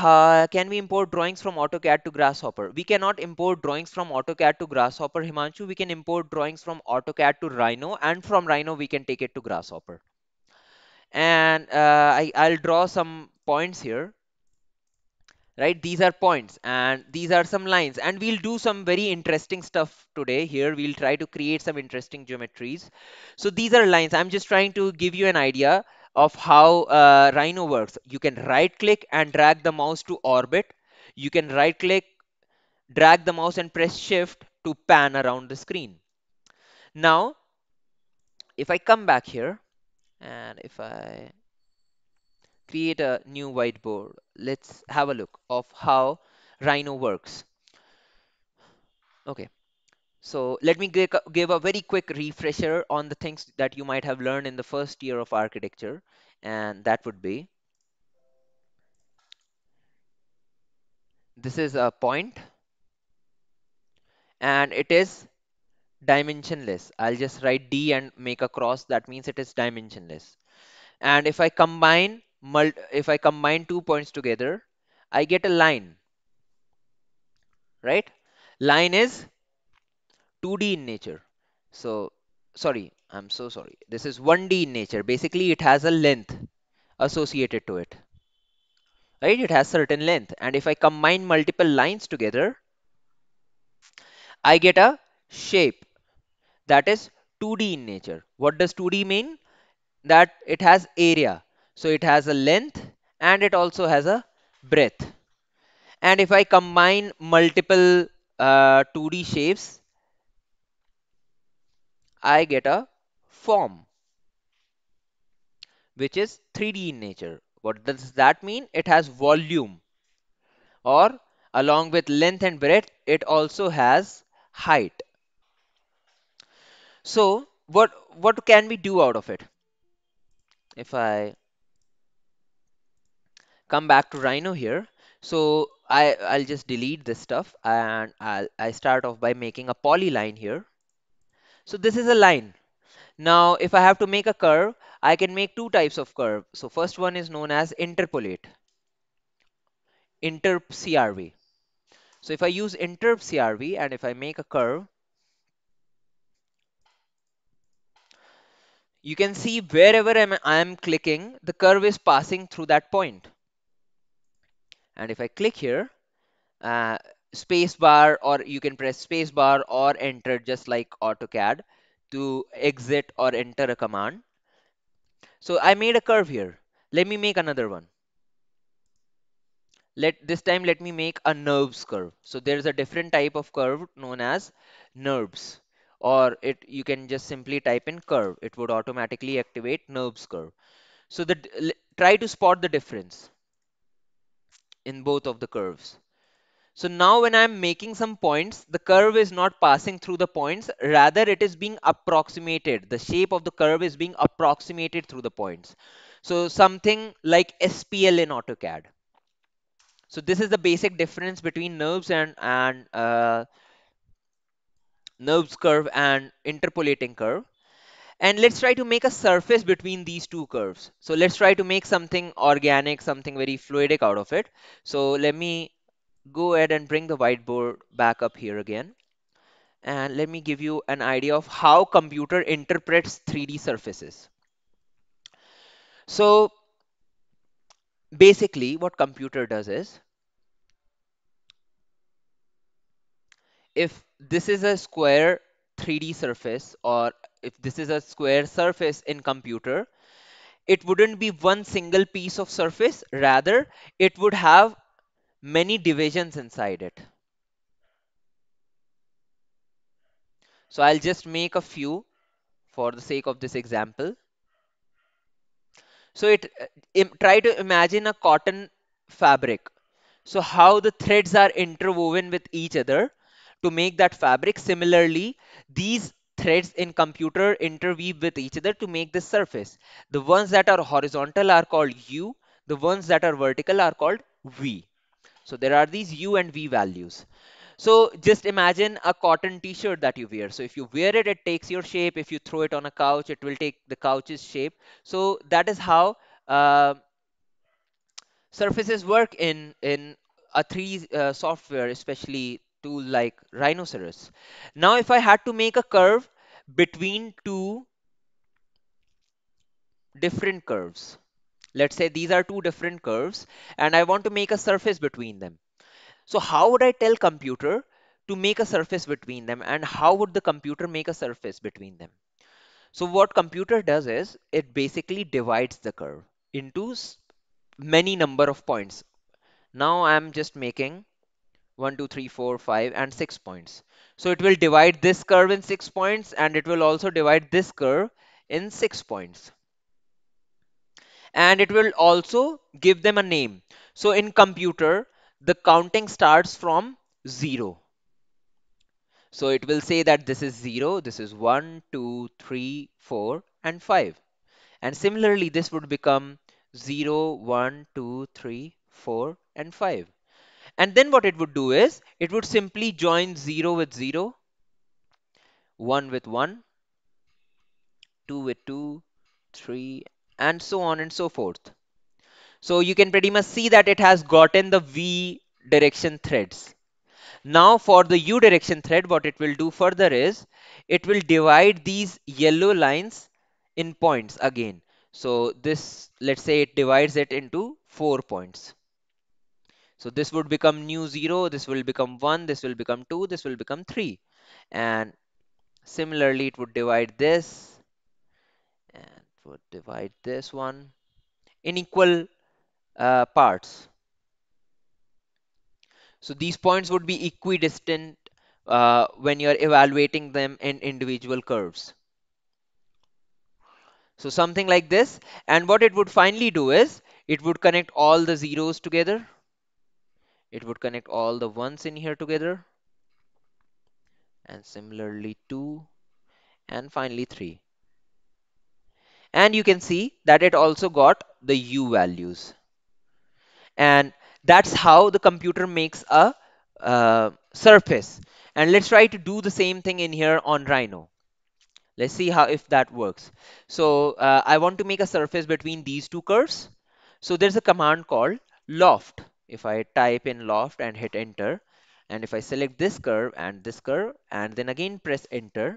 Speaker 1: uh, can we import drawings from AutoCAD to Grasshopper? We cannot import drawings from AutoCAD to Grasshopper, Himanshu. We can import drawings from AutoCAD to Rhino and from Rhino we can take it to Grasshopper. And uh, I, I'll draw some points here right these are points and these are some lines and we'll do some very interesting stuff today here we'll try to create some interesting geometries so these are lines i'm just trying to give you an idea of how uh, Rhino works. You can right click and drag the mouse to orbit. You can right click, drag the mouse and press shift to pan around the screen. Now, if I come back here and if I create a new whiteboard, let's have a look of how Rhino works. Okay, so let me give a very quick refresher on the things that you might have learned in the first year of architecture. And that would be, this is a point and it is dimensionless. I'll just write D and make a cross. That means it is dimensionless. And if I combine, if I combine two points together, I get a line, right? Line is 2D in nature. So, sorry, I'm so sorry. This is 1D in nature. Basically, it has a length associated to it. Right? It has certain length. And if I combine multiple lines together, I get a shape that is 2D in nature. What does 2D mean? That it has area. So it has a length and it also has a breadth. And if I combine multiple uh, 2D shapes, I get a form which is 3D in nature. What does that mean? It has volume or along with length and breadth it also has height. So what what can we do out of it? If I come back to Rhino here so I, I'll just delete this stuff and I'll, I start off by making a polyline here so this is a line. Now, if I have to make a curve, I can make two types of curve. So first one is known as interpolate, interp CRV. So if I use interp CRV and if I make a curve, you can see wherever I am clicking, the curve is passing through that point. And if I click here, uh, space bar or you can press space bar or enter just like AutoCAD to exit or enter a command. So I made a curve here. Let me make another one. Let this time let me make a nerves curve. So there's a different type of curve known as nerves or it you can just simply type in curve. It would automatically activate nerves curve. So the try to spot the difference in both of the curves. So now when I'm making some points, the curve is not passing through the points, rather it is being approximated. The shape of the curve is being approximated through the points. So something like SPL in AutoCAD. So this is the basic difference between nerves and, and uh, nerves curve and interpolating curve. And let's try to make a surface between these two curves. So let's try to make something organic, something very fluidic out of it. So let me go ahead and bring the whiteboard back up here again. And let me give you an idea of how computer interprets 3D surfaces. So basically what computer does is, if this is a square 3D surface or if this is a square surface in computer, it wouldn't be one single piece of surface rather it would have many divisions inside it. So I'll just make a few for the sake of this example. So it, uh, try to imagine a cotton fabric. So how the threads are interwoven with each other to make that fabric. Similarly, these threads in computer interweave with each other to make this surface. The ones that are horizontal are called U. The ones that are vertical are called V. So there are these U and V values. So just imagine a cotton t-shirt that you wear. So if you wear it, it takes your shape. If you throw it on a couch, it will take the couch's shape. So that is how uh, surfaces work in, in a 3 uh, software, especially tool like Rhinoceros. Now if I had to make a curve between two different curves, Let's say these are two different curves and I want to make a surface between them. So how would I tell computer to make a surface between them and how would the computer make a surface between them? So what computer does is it basically divides the curve into many number of points. Now I'm just making 1, 2, 3, 4, 5 and 6 points. So it will divide this curve in 6 points and it will also divide this curve in 6 points and it will also give them a name. So in computer, the counting starts from 0. So it will say that this is 0, this is 1, 2, 3, 4 and 5. And similarly, this would become 0, 1, 2, 3, 4 and 5. And then what it would do is, it would simply join 0 with 0, 1 with 1, 2 with 2, 3 and so on and so forth. So you can pretty much see that it has gotten the V direction threads. Now for the U direction thread, what it will do further is it will divide these yellow lines in points again. So this, let's say it divides it into four points. So this would become new zero. This will become one. This will become two. This will become three. And similarly, it would divide this would divide this one in equal uh, parts so these points would be equidistant uh, when you're evaluating them in individual curves so something like this and what it would finally do is it would connect all the zeros together it would connect all the ones in here together and similarly 2 and finally 3 and you can see that it also got the u values and that's how the computer makes a uh, surface and let's try to do the same thing in here on rhino let's see how if that works so uh, i want to make a surface between these two curves so there's a command called loft if i type in loft and hit enter and if i select this curve and this curve and then again press enter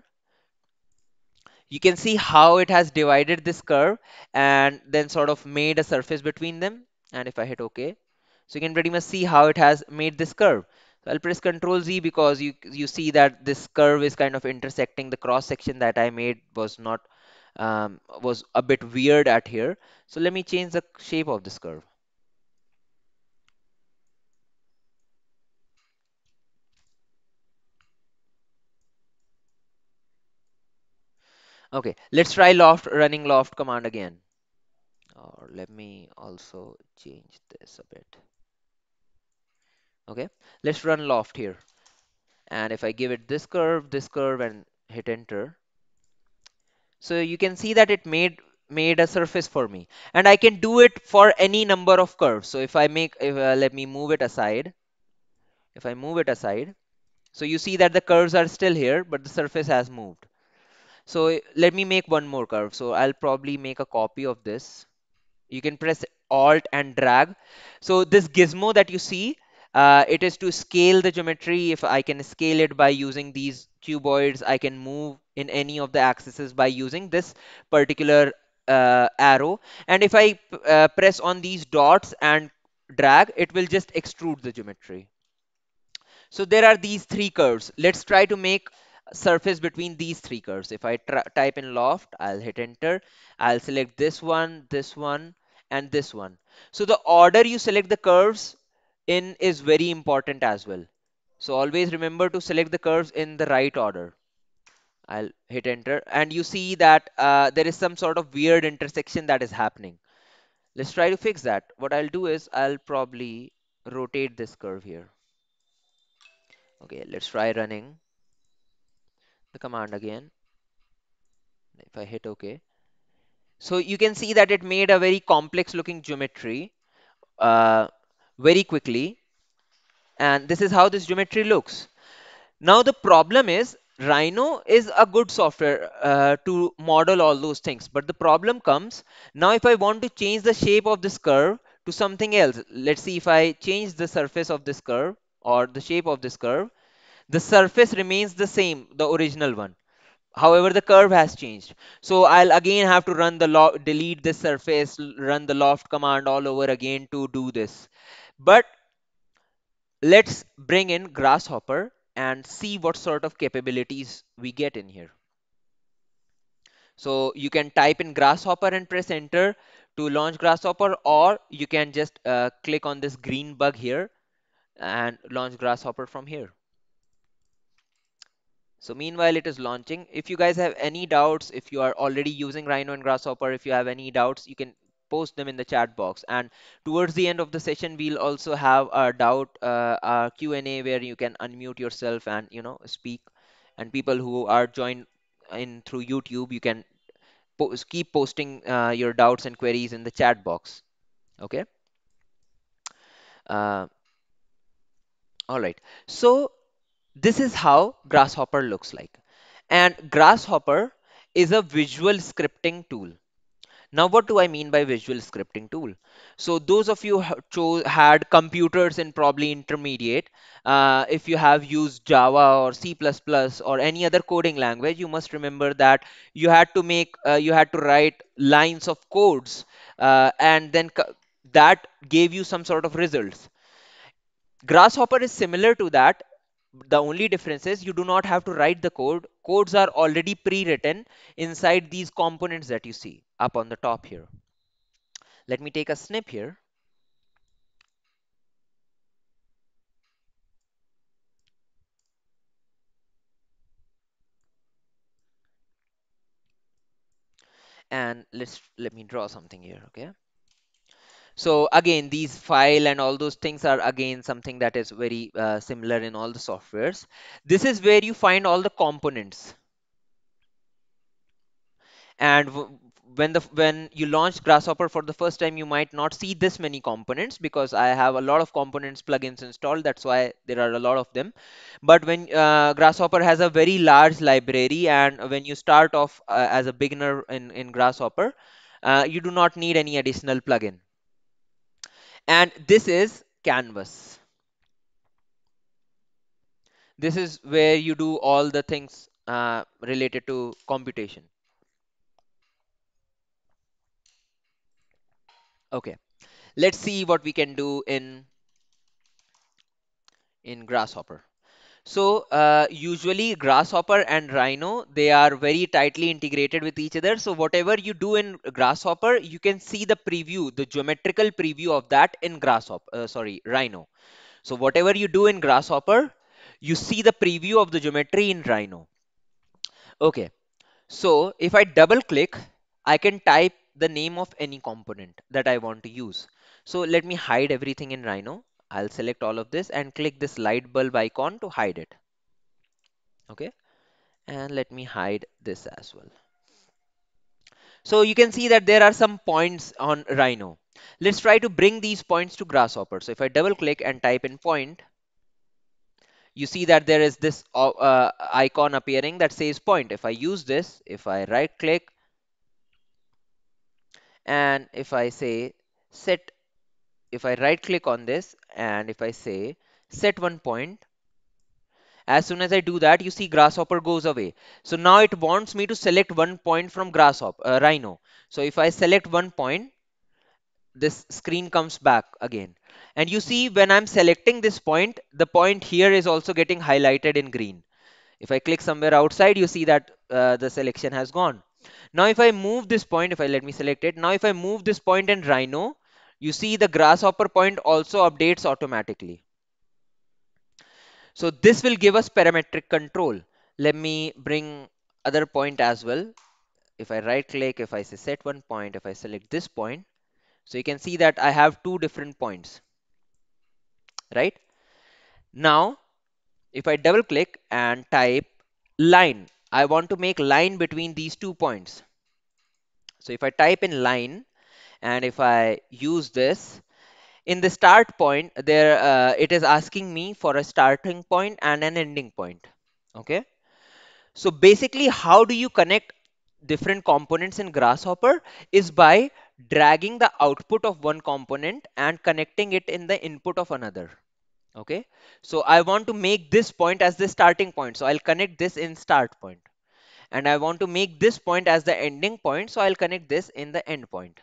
Speaker 1: you can see how it has divided this curve and then sort of made a surface between them and if I hit OK so you can pretty much see how it has made this curve so I'll press Ctrl Z because you you see that this curve is kind of intersecting the cross section that I made was not um, was a bit weird at here so let me change the shape of this curve okay let's try loft running loft command again or let me also change this a bit okay let's run loft here and if I give it this curve this curve and hit enter so you can see that it made made a surface for me and I can do it for any number of curves so if I make if, uh, let me move it aside if I move it aside so you see that the curves are still here but the surface has moved so let me make one more curve. So I'll probably make a copy of this. You can press Alt and drag. So this gizmo that you see, uh, it is to scale the geometry. If I can scale it by using these cuboids, I can move in any of the axes by using this particular uh, arrow. And if I uh, press on these dots and drag, it will just extrude the geometry. So there are these three curves. Let's try to make surface between these three curves. If I type in loft, I'll hit enter. I'll select this one, this one, and this one. So the order you select the curves in is very important as well. So always remember to select the curves in the right order. I'll hit enter and you see that uh, there is some sort of weird intersection that is happening. Let's try to fix that. What I'll do is I'll probably rotate this curve here. Okay, let's try running the command again if I hit OK so you can see that it made a very complex looking geometry uh, very quickly and this is how this geometry looks now the problem is Rhino is a good software uh, to model all those things but the problem comes now if I want to change the shape of this curve to something else let's see if I change the surface of this curve or the shape of this curve the surface remains the same the original one however the curve has changed so i'll again have to run the lo- delete this surface run the loft command all over again to do this but let's bring in grasshopper and see what sort of capabilities we get in here so you can type in grasshopper and press enter to launch grasshopper or you can just uh, click on this green bug here and launch grasshopper from here so meanwhile, it is launching. If you guys have any doubts, if you are already using Rhino and Grasshopper, if you have any doubts, you can post them in the chat box. And towards the end of the session, we'll also have a doubt, uh, Q&A where you can unmute yourself and, you know, speak. And people who are joined in through YouTube, you can post, keep posting uh, your doubts and queries in the chat box. Okay. Uh, all right. So this is how Grasshopper looks like. And Grasshopper is a visual scripting tool. Now, what do I mean by visual scripting tool? So those of you chose had computers in probably intermediate. Uh, if you have used Java or C++ or any other coding language, you must remember that you had to make uh, you had to write lines of codes uh, and then that gave you some sort of results. Grasshopper is similar to that the only difference is you do not have to write the code codes are already pre-written inside these components that you see up on the top here let me take a snip here and let's let me draw something here okay so again these file and all those things are again something that is very uh, similar in all the softwares this is where you find all the components and when the when you launch grasshopper for the first time you might not see this many components because i have a lot of components plugins installed that's why there are a lot of them but when uh, grasshopper has a very large library and when you start off uh, as a beginner in in grasshopper uh, you do not need any additional plugin and this is canvas this is where you do all the things uh, related to computation okay let's see what we can do in in grasshopper so uh, usually grasshopper and rhino, they are very tightly integrated with each other. So whatever you do in grasshopper, you can see the preview, the geometrical preview of that in grasshopper, uh, sorry, rhino. So whatever you do in grasshopper, you see the preview of the geometry in rhino. Okay. So if I double click, I can type the name of any component that I want to use. So let me hide everything in Rhino. I'll select all of this and click this light bulb icon to hide it. Okay. And let me hide this as well. So you can see that there are some points on Rhino. Let's try to bring these points to Grasshopper. So if I double click and type in point, you see that there is this uh, uh icon appearing that says point. If I use this, if I right click, and if I say set, if I right click on this and if I say set one point as soon as I do that you see grasshopper goes away so now it wants me to select one point from grasshopper uh, rhino so if I select one point this screen comes back again and you see when I'm selecting this point the point here is also getting highlighted in green if I click somewhere outside you see that uh, the selection has gone now if I move this point if I let me select it now if I move this point and rhino you see the grasshopper point also updates automatically. So this will give us parametric control. Let me bring other point as well. If I right click, if I say set one point, if I select this point, so you can see that I have two different points, right? Now, if I double click and type line, I want to make line between these two points. So if I type in line, and if I use this in the start point there uh, it is asking me for a starting point and an ending point okay so basically how do you connect different components in grasshopper is by dragging the output of one component and connecting it in the input of another okay so i want to make this point as the starting point so i'll connect this in start point and i want to make this point as the ending point so i'll connect this in the end point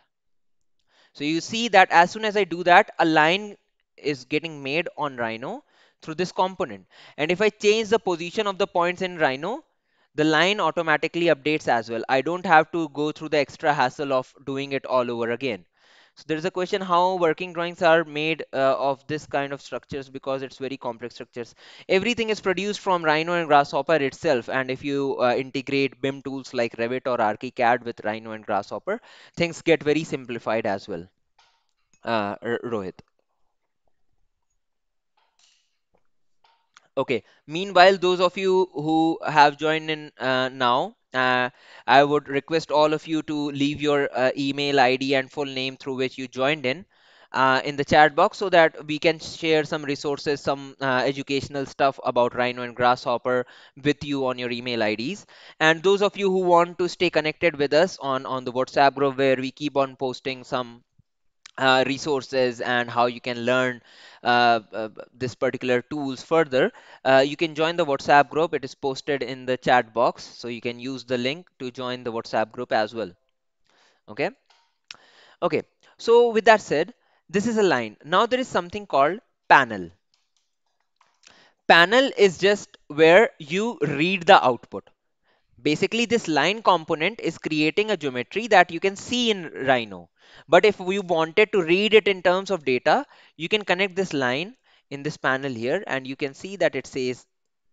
Speaker 1: so you see that as soon as I do that, a line is getting made on Rhino through this component. And if I change the position of the points in Rhino, the line automatically updates as well. I don't have to go through the extra hassle of doing it all over again so there's a question how working drawings are made uh, of this kind of structures because it's very complex structures everything is produced from rhino and grasshopper itself and if you uh, integrate bim tools like revit or archicad with rhino and grasshopper things get very simplified as well uh, rohit okay meanwhile those of you who have joined in uh, now uh, I would request all of you to leave your uh, email ID and full name through which you joined in uh, in the chat box so that we can share some resources, some uh, educational stuff about Rhino and Grasshopper with you on your email IDs. And those of you who want to stay connected with us on, on the WhatsApp group where we keep on posting some uh, resources and how you can learn uh, uh, this particular tools further uh, you can join the whatsapp group it is posted in the chat box so you can use the link to join the whatsapp group as well okay okay so with that said this is a line now there is something called panel panel is just where you read the output Basically, this line component is creating a geometry that you can see in Rhino. But if you wanted to read it in terms of data, you can connect this line in this panel here and you can see that it says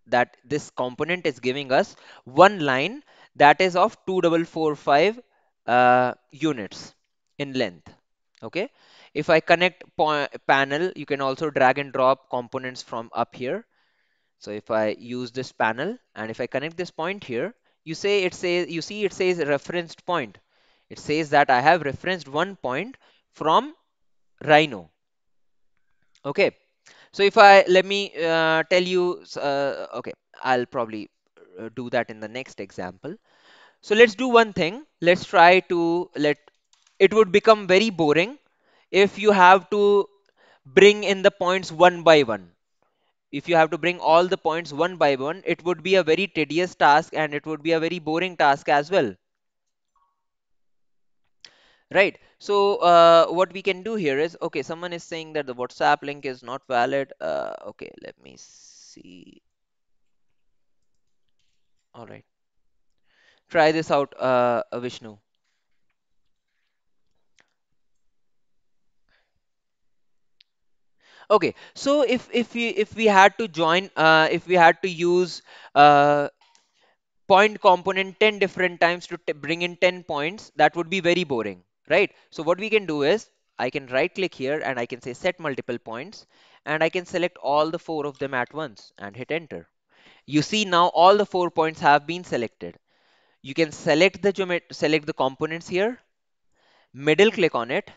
Speaker 1: that this component is giving us one line that is of 2445 uh, units in length. Okay. If I connect panel, you can also drag and drop components from up here. So if I use this panel and if I connect this point here, you say it says you see it says referenced point it says that i have referenced one point from rhino okay so if i let me uh, tell you uh, okay i'll probably uh, do that in the next example so let's do one thing let's try to let it would become very boring if you have to bring in the points one by one if you have to bring all the points one by one, it would be a very tedious task and it would be a very boring task as well. Right. So uh, what we can do here is, okay, someone is saying that the WhatsApp link is not valid. Uh, okay, let me see. All right. Try this out, uh, Vishnu. Okay, so if if we if we had to join, uh, if we had to use uh, point component 10 different times to bring in 10 points, that would be very boring, right? So what we can do is I can right click here and I can say set multiple points and I can select all the four of them at once and hit enter. You see now all the four points have been selected. You can select the select the components here, middle click on it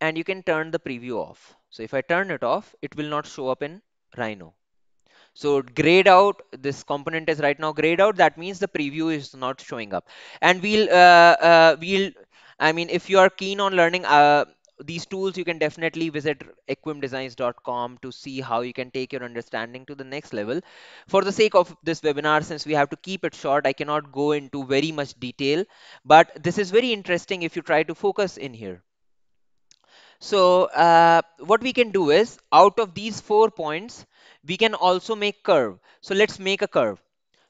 Speaker 1: and you can turn the preview off. So if I turn it off, it will not show up in Rhino. So grayed out, this component is right now grayed out. That means the preview is not showing up. And we'll, uh, uh, we'll, I mean, if you are keen on learning uh, these tools, you can definitely visit equimdesigns.com to see how you can take your understanding to the next level. For the sake of this webinar, since we have to keep it short, I cannot go into very much detail, but this is very interesting if you try to focus in here. So uh, what we can do is out of these four points, we can also make curve. So let's make a curve.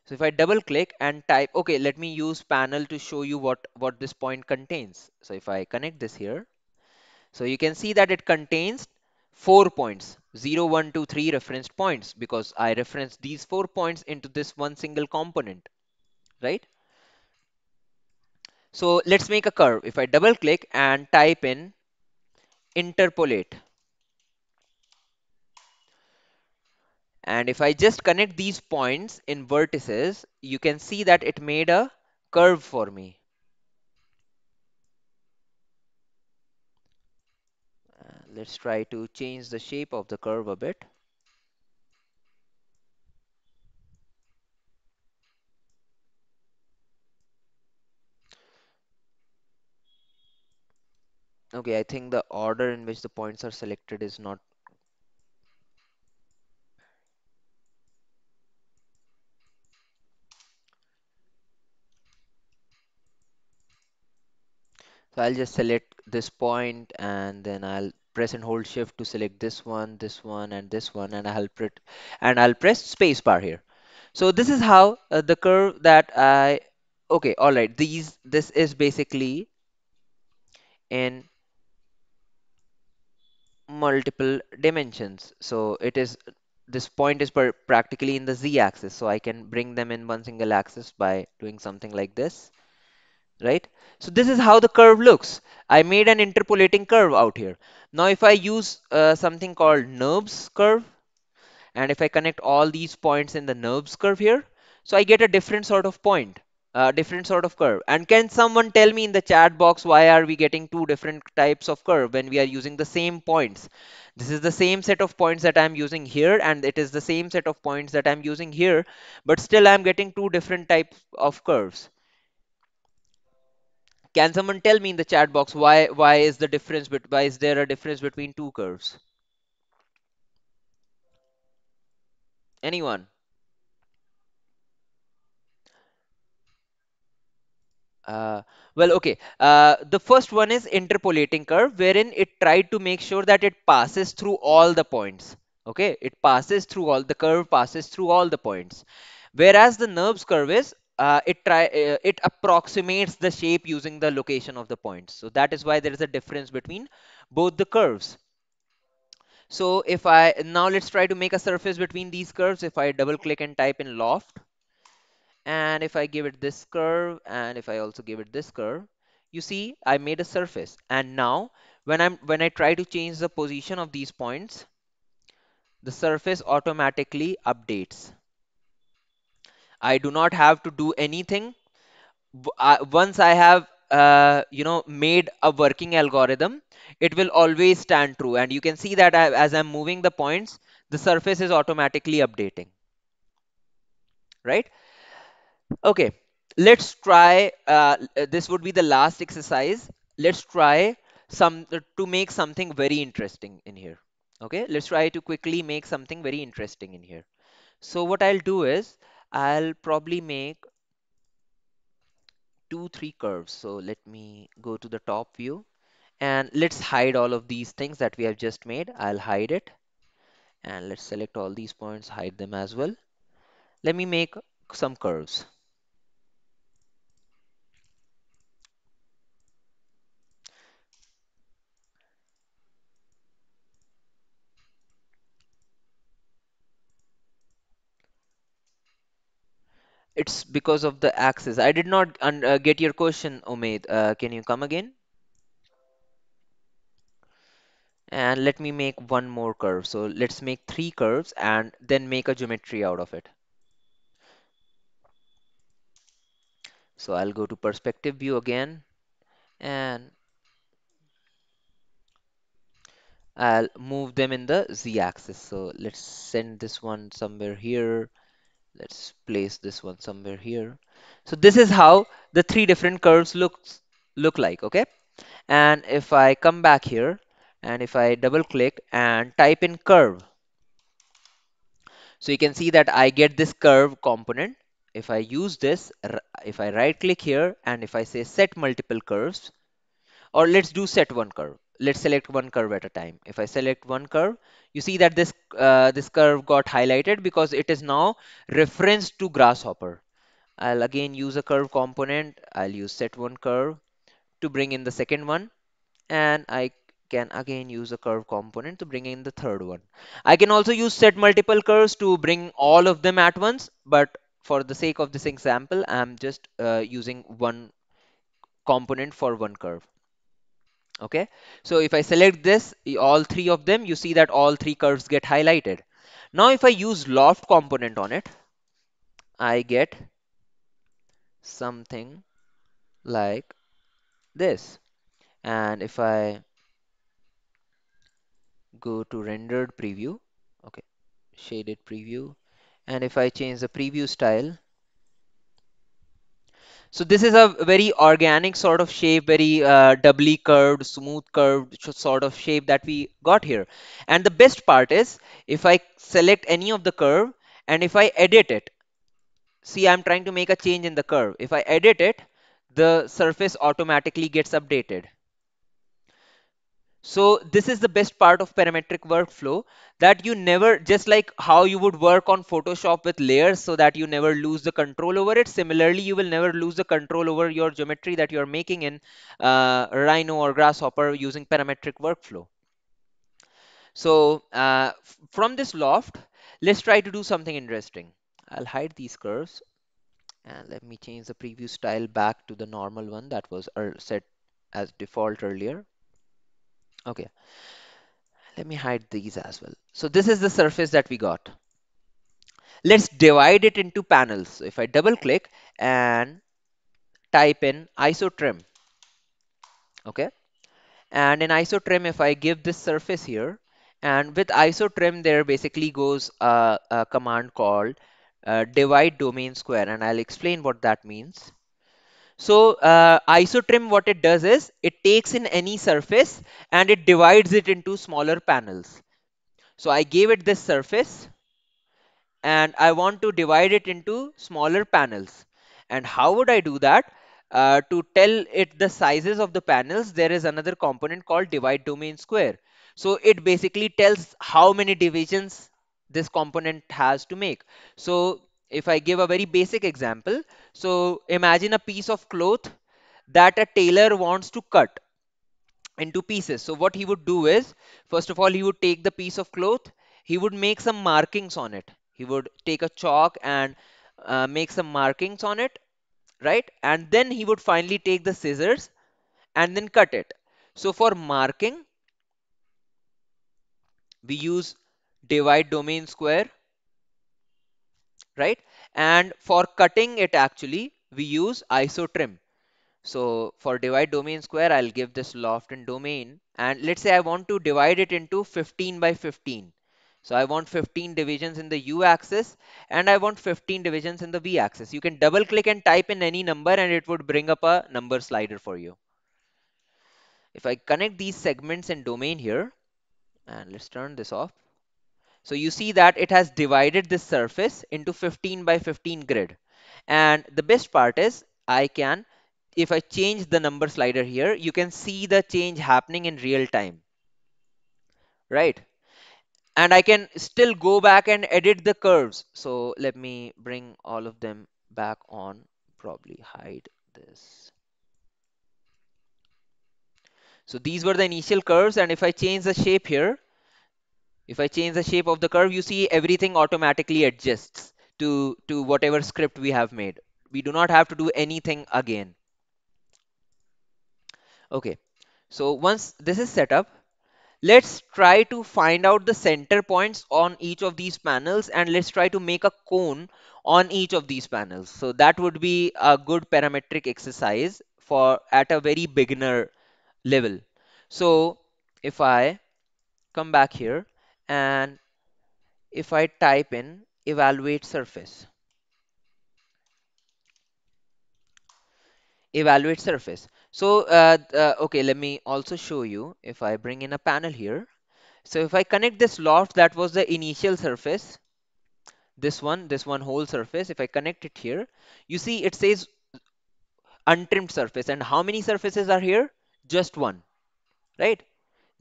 Speaker 1: So if I double click and type, okay, let me use panel to show you what, what this point contains. So if I connect this here, so you can see that it contains four points, zero, one, two, three referenced points because I referenced these four points into this one single component, right? So let's make a curve. If I double click and type in interpolate and if I just connect these points in vertices you can see that it made a curve for me uh, let's try to change the shape of the curve a bit Okay, I think the order in which the points are selected is not So I'll just select this point and then I'll press and hold shift to select this one, this one and this one and I'll, and I'll press space bar here. So this is how uh, the curve that I, okay, all right, these, this is basically in multiple dimensions so it is this point is practically in the z-axis so I can bring them in one single axis by doing something like this right so this is how the curve looks I made an interpolating curve out here now if I use uh, something called NURBS curve and if I connect all these points in the NURBS curve here so I get a different sort of point uh, different sort of curve and can someone tell me in the chat box why are we getting two different types of curve when we are using the same points this is the same set of points that i'm using here and it is the same set of points that i'm using here but still i'm getting two different types of curves can someone tell me in the chat box why why is the difference but why is there a difference between two curves anyone Uh, well, okay. Uh, the first one is interpolating curve, wherein it tried to make sure that it passes through all the points. Okay, it passes through all the curve passes through all the points, whereas the nerves curve is uh, it try uh, it approximates the shape using the location of the points. So that is why there is a difference between both the curves. So if I now let's try to make a surface between these curves. If I double click and type in loft and if I give it this curve and if I also give it this curve you see I made a surface and now when I'm when I try to change the position of these points the surface automatically updates I do not have to do anything once I have uh, you know made a working algorithm it will always stand true and you can see that I, as I'm moving the points the surface is automatically updating right Okay, let's try, uh, uh, this would be the last exercise. Let's try some uh, to make something very interesting in here. Okay, let's try to quickly make something very interesting in here. So what I'll do is I'll probably make two, three curves. So let me go to the top view and let's hide all of these things that we have just made. I'll hide it and let's select all these points, hide them as well. Let me make some curves. it's because of the axis. I did not un uh, get your question, Omid. Uh, can you come again? And let me make one more curve. So let's make three curves and then make a geometry out of it. So I'll go to perspective view again and I'll move them in the z-axis. So let's send this one somewhere here let's place this one somewhere here so this is how the three different curves looks look like okay and if I come back here and if I double click and type in curve so you can see that I get this curve component if I use this if I right click here and if I say set multiple curves or let's do set one curve let's select one curve at a time if i select one curve you see that this uh, this curve got highlighted because it is now referenced to grasshopper i'll again use a curve component i'll use set one curve to bring in the second one and i can again use a curve component to bring in the third one i can also use set multiple curves to bring all of them at once but for the sake of this example i'm just uh, using one component for one curve okay so if I select this all three of them you see that all three curves get highlighted now if I use loft component on it I get something like this and if I go to rendered preview okay shaded preview and if I change the preview style so this is a very organic sort of shape, very uh, doubly curved, smooth curved sort of shape that we got here. And the best part is if I select any of the curve and if I edit it, see I'm trying to make a change in the curve. If I edit it, the surface automatically gets updated. So this is the best part of parametric workflow that you never just like how you would work on Photoshop with layers so that you never lose the control over it. Similarly, you will never lose the control over your geometry that you're making in uh, Rhino or Grasshopper using parametric workflow. So uh, from this loft, let's try to do something interesting. I'll hide these curves and let me change the preview style back to the normal one that was uh, set as default earlier. Okay, let me hide these as well. So this is the surface that we got. Let's divide it into panels. So if I double click and type in ISO trim, okay, and in ISO trim, if I give this surface here, and with ISO trim, there basically goes a, a command called uh, divide domain square, and I'll explain what that means. So uh, isotrim, what it does is it takes in any surface and it divides it into smaller panels. So I gave it this surface and I want to divide it into smaller panels. And how would I do that? Uh, to tell it the sizes of the panels, there is another component called divide domain square. So it basically tells how many divisions this component has to make. So if I give a very basic example, so imagine a piece of cloth that a tailor wants to cut into pieces. So what he would do is, first of all, he would take the piece of cloth, he would make some markings on it. He would take a chalk and uh, make some markings on it, right? And then he would finally take the scissors and then cut it. So for marking, we use divide domain square right and for cutting it actually we use isotrim so for divide domain square i'll give this and domain and let's say i want to divide it into 15 by 15 so I want 15 divisions in the U axis and I want 15 divisions in the V axis. You can double click and type in any number and it would bring up a number slider for you. If I connect these segments and domain here and let's turn this off. So you see that it has divided this surface into 15 by 15 grid. And the best part is I can, if I change the number slider here, you can see the change happening in real time, right? And I can still go back and edit the curves. So let me bring all of them back on, probably hide this. So these were the initial curves. And if I change the shape here, if I change the shape of the curve, you see everything automatically adjusts to, to whatever script we have made. We do not have to do anything again. Okay, so once this is set up, let's try to find out the center points on each of these panels and let's try to make a cone on each of these panels. So that would be a good parametric exercise for at a very beginner level. So if I come back here and if I type in evaluate surface evaluate surface so uh, uh, okay let me also show you if I bring in a panel here so if I connect this loft that was the initial surface this one this one whole surface if I connect it here you see it says untrimmed surface and how many surfaces are here just one right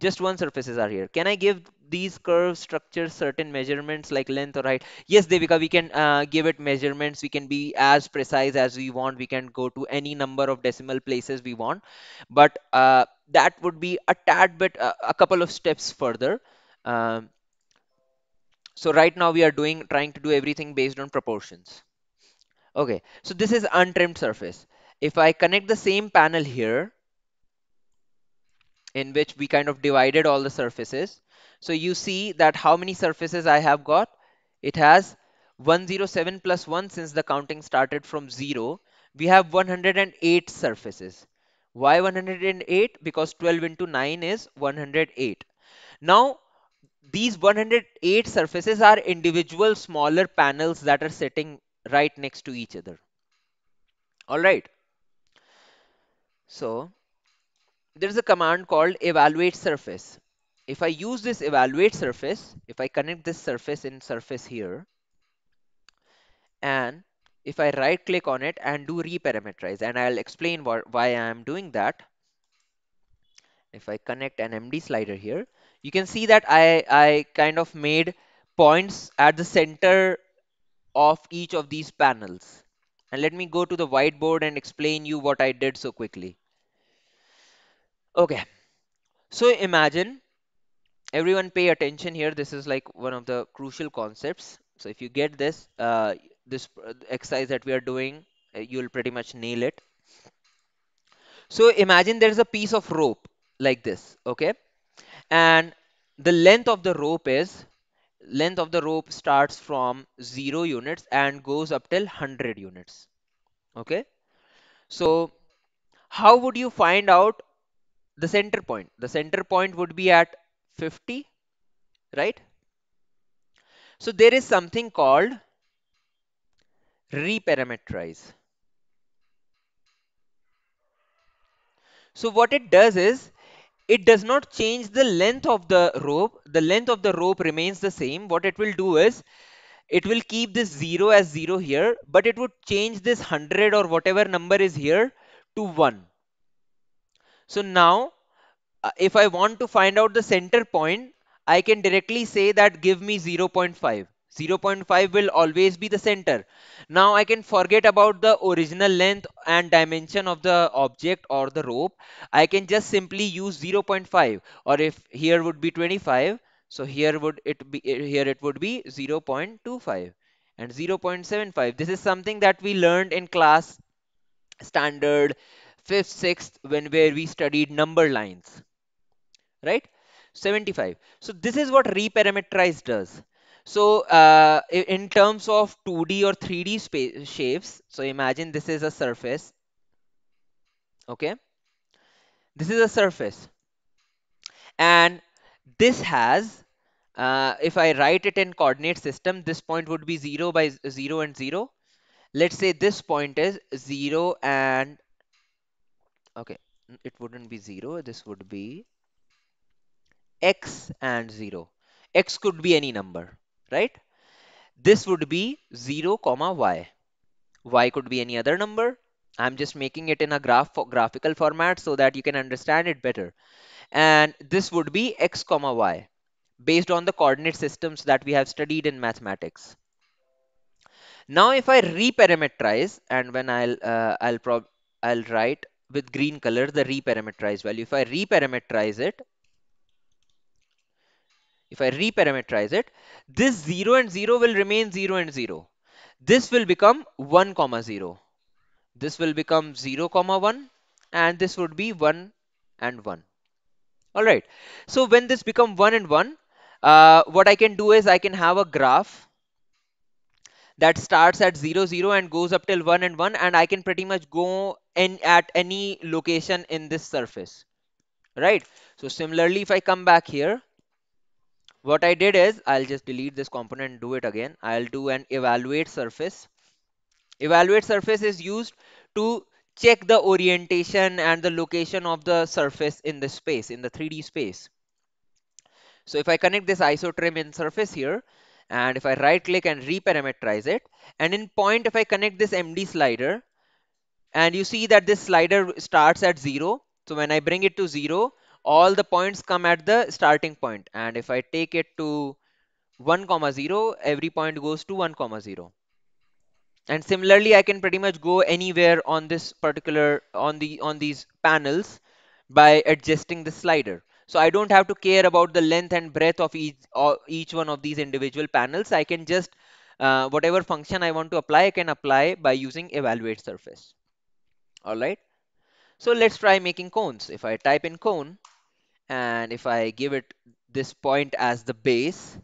Speaker 1: just one surfaces are here can i give these curve structures certain measurements like length or height yes devika we can uh, give it measurements we can be as precise as we want we can go to any number of decimal places we want but uh, that would be a tad bit uh, a couple of steps further um, so right now we are doing trying to do everything based on proportions okay so this is untrimmed surface if i connect the same panel here in which we kind of divided all the surfaces. So you see that how many surfaces I have got? It has 107 plus 1 since the counting started from 0. We have 108 surfaces. Why 108? Because 12 into 9 is 108. Now, these 108 surfaces are individual smaller panels that are sitting right next to each other. All right. So, there's a command called evaluate surface. If I use this evaluate surface, if I connect this surface in surface here, and if I right click on it and do reparameterize, and I'll explain why I am doing that. If I connect an MD slider here, you can see that I, I kind of made points at the center of each of these panels. And let me go to the whiteboard and explain you what I did so quickly. Okay, so imagine everyone pay attention here. This is like one of the crucial concepts. So if you get this, uh, this exercise that we are doing, uh, you'll pretty much nail it. So imagine there's a piece of rope like this, okay? And the length of the rope is, length of the rope starts from 0 units and goes up till 100 units, okay? So how would you find out the center point. The center point would be at 50, right? So there is something called reparameterize. So what it does is it does not change the length of the rope. The length of the rope remains the same. What it will do is it will keep this 0 as 0 here, but it would change this 100 or whatever number is here to 1. So now uh, if I want to find out the center point, I can directly say that give me 0.5. 0.5 will always be the center. Now I can forget about the original length and dimension of the object or the rope. I can just simply use 0.5 or if here would be 25. So here would it be here it would be 0.25 and 0.75. This is something that we learned in class standard fifth, sixth, when where we studied number lines, right? 75. So this is what reparameterize does. So uh, in terms of 2D or 3D space, shapes, so imagine this is a surface. Okay. This is a surface. And this has, uh, if I write it in coordinate system, this point would be 0 by 0 and 0. Let's say this point is 0 and okay it wouldn't be 0 this would be x and 0 x could be any number right this would be 0 comma y y could be any other number i'm just making it in a graph for graphical format so that you can understand it better and this would be x comma y based on the coordinate systems that we have studied in mathematics now if i reparameterize and when i'll uh, i'll prob i'll write with green color the reparameterized value. If I reparameterize it, if I reparameterize it, this 0 and 0 will remain 0 and 0. This will become 1 comma 0. This will become 0 comma 1 and this would be 1 and 1. Alright, so when this become 1 and 1, uh, what I can do is I can have a graph that starts at 0 0 and goes up till 1 and 1 and I can pretty much go in at any location in this surface right so similarly if I come back here what I did is I'll just delete this component do it again I'll do an evaluate surface evaluate surface is used to check the orientation and the location of the surface in the space in the 3d space so if I connect this isotrim in surface here and if I right click and reparameterize it and in point if I connect this MD slider and you see that this slider starts at 0 so when I bring it to 0 all the points come at the starting point and if I take it to 1 comma 0 every point goes to 1 comma 0 and similarly I can pretty much go anywhere on this particular on the on these panels by adjusting the slider so I don't have to care about the length and breadth of each, each one of these individual panels. I can just, uh, whatever function I want to apply, I can apply by using evaluate surface. All right. So let's try making cones. If I type in cone and if I give it this point as the base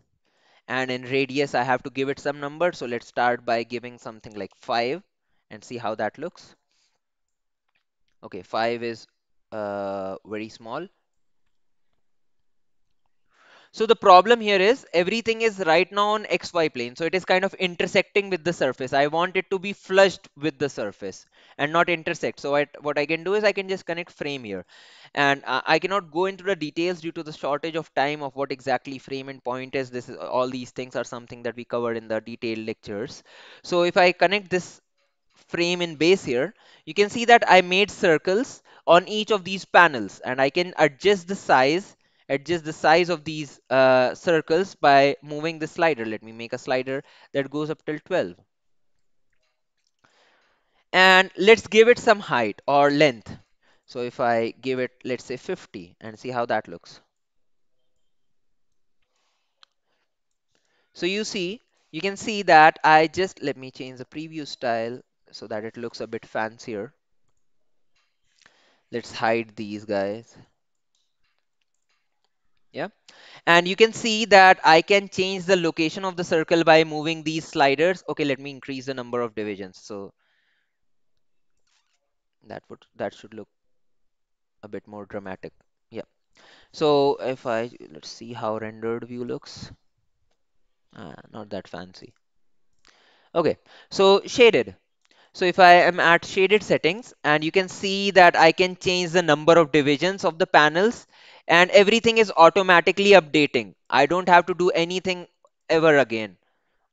Speaker 1: and in radius, I have to give it some number. So let's start by giving something like five and see how that looks. Okay, five is uh, very small. So the problem here is everything is right now on xy plane. So it is kind of intersecting with the surface. I want it to be flushed with the surface and not intersect. So I, what I can do is I can just connect frame here. And uh, I cannot go into the details due to the shortage of time of what exactly frame and point is. This is all these things are something that we covered in the detailed lectures. So if I connect this frame in base here, you can see that I made circles on each of these panels and I can adjust the size adjust the size of these uh, circles by moving the slider. Let me make a slider that goes up till 12. And let's give it some height or length. So if I give it, let's say 50 and see how that looks. So you see, you can see that I just, let me change the preview style so that it looks a bit fancier. Let's hide these guys yeah and you can see that i can change the location of the circle by moving these sliders okay let me increase the number of divisions so that would that should look a bit more dramatic yeah so if i let's see how rendered view looks uh, not that fancy okay so shaded so if I am at shaded settings and you can see that I can change the number of divisions of the panels and everything is automatically updating. I don't have to do anything ever again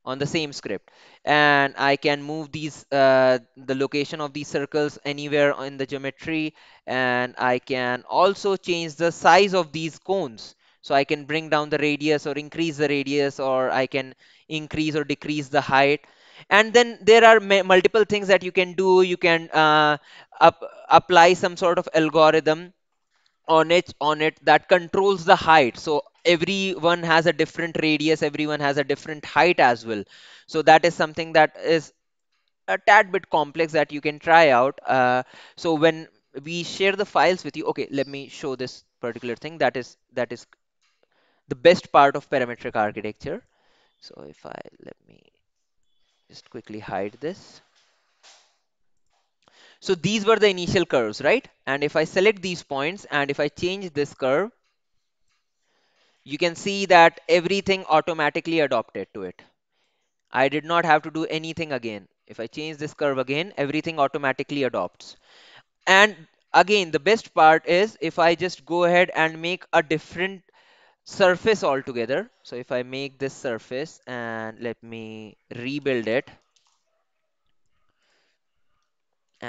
Speaker 1: on the same script and I can move these uh, the location of these circles anywhere in the geometry and I can also change the size of these cones so I can bring down the radius or increase the radius or I can increase or decrease the height and then there are multiple things that you can do you can uh, up, apply some sort of algorithm on it on it that controls the height so everyone has a different radius everyone has a different height as well so that is something that is a tad bit complex that you can try out uh, so when we share the files with you okay let me show this particular thing that is that is the best part of parametric architecture so if i let me just quickly hide this so these were the initial curves, right? And if I select these points and if I change this curve, you can see that everything automatically adopted to it. I did not have to do anything again. If I change this curve again, everything automatically adopts. And again, the best part is if I just go ahead and make a different surface altogether. So if I make this surface and let me rebuild it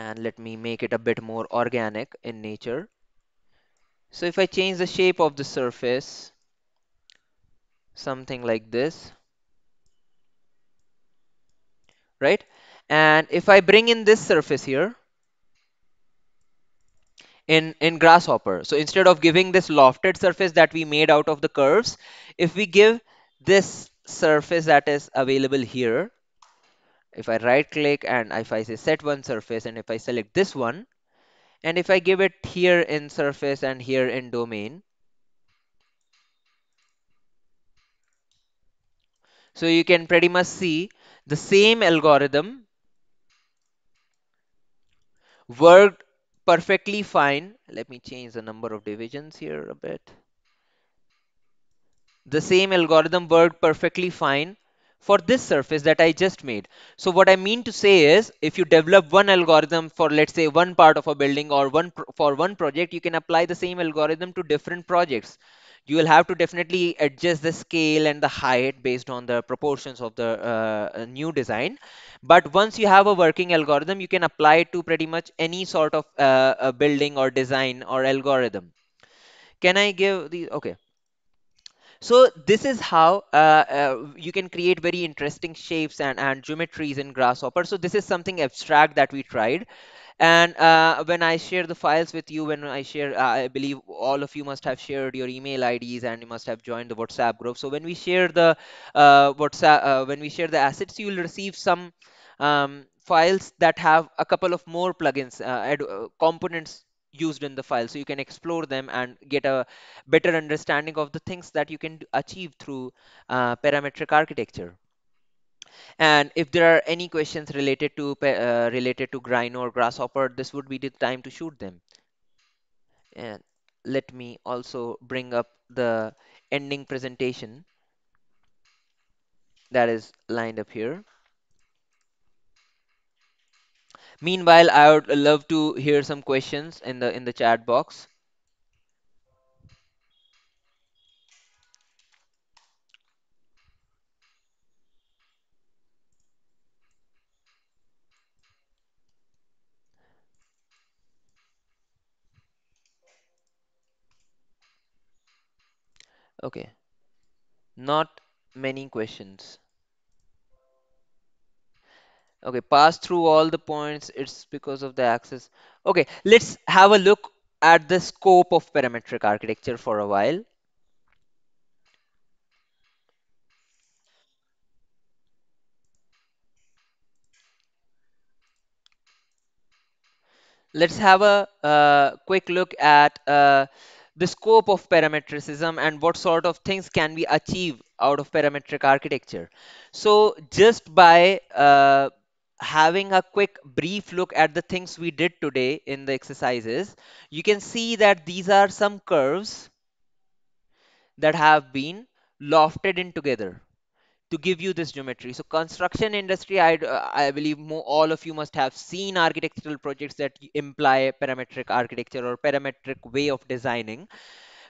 Speaker 1: and let me make it a bit more organic in nature. So if I change the shape of the surface, something like this, right? And if I bring in this surface here, in, in Grasshopper. So instead of giving this lofted surface that we made out of the curves, if we give this surface that is available here, if I right click and if I say set one surface and if I select this one and if I give it here in surface and here in domain so you can pretty much see the same algorithm worked perfectly fine let me change the number of divisions here a bit the same algorithm worked perfectly fine for this surface that I just made. So what I mean to say is if you develop one algorithm for let's say one part of a building or one for one project, you can apply the same algorithm to different projects. You will have to definitely adjust the scale and the height based on the proportions of the uh, uh new design. But once you have a working algorithm, you can apply it to pretty much any sort of uh, building or design or algorithm. Can I give the, okay. So this is how uh, uh, you can create very interesting shapes and, and geometries in Grasshopper. So this is something abstract that we tried. And uh, when I share the files with you, when I share, uh, I believe all of you must have shared your email IDs and you must have joined the WhatsApp group. So when we share the uh, WhatsApp, uh, when we share the assets, you will receive some um, files that have a couple of more plugins, components used in the file so you can explore them and get a better understanding of the things that you can achieve through uh, parametric architecture and if there are any questions related to uh, related to grino or grasshopper this would be the time to shoot them and let me also bring up the ending presentation that is lined up here meanwhile i would love to hear some questions in the in the chat box okay not many questions okay pass through all the points it's because of the axis okay let's have a look at the scope of parametric architecture for a while let's have a uh, quick look at uh, the scope of parametricism and what sort of things can we achieve out of parametric architecture. So just by uh, having a quick brief look at the things we did today in the exercises, you can see that these are some curves that have been lofted in together to give you this geometry. So construction industry, I, I believe more, all of you must have seen architectural projects that imply parametric architecture or parametric way of designing.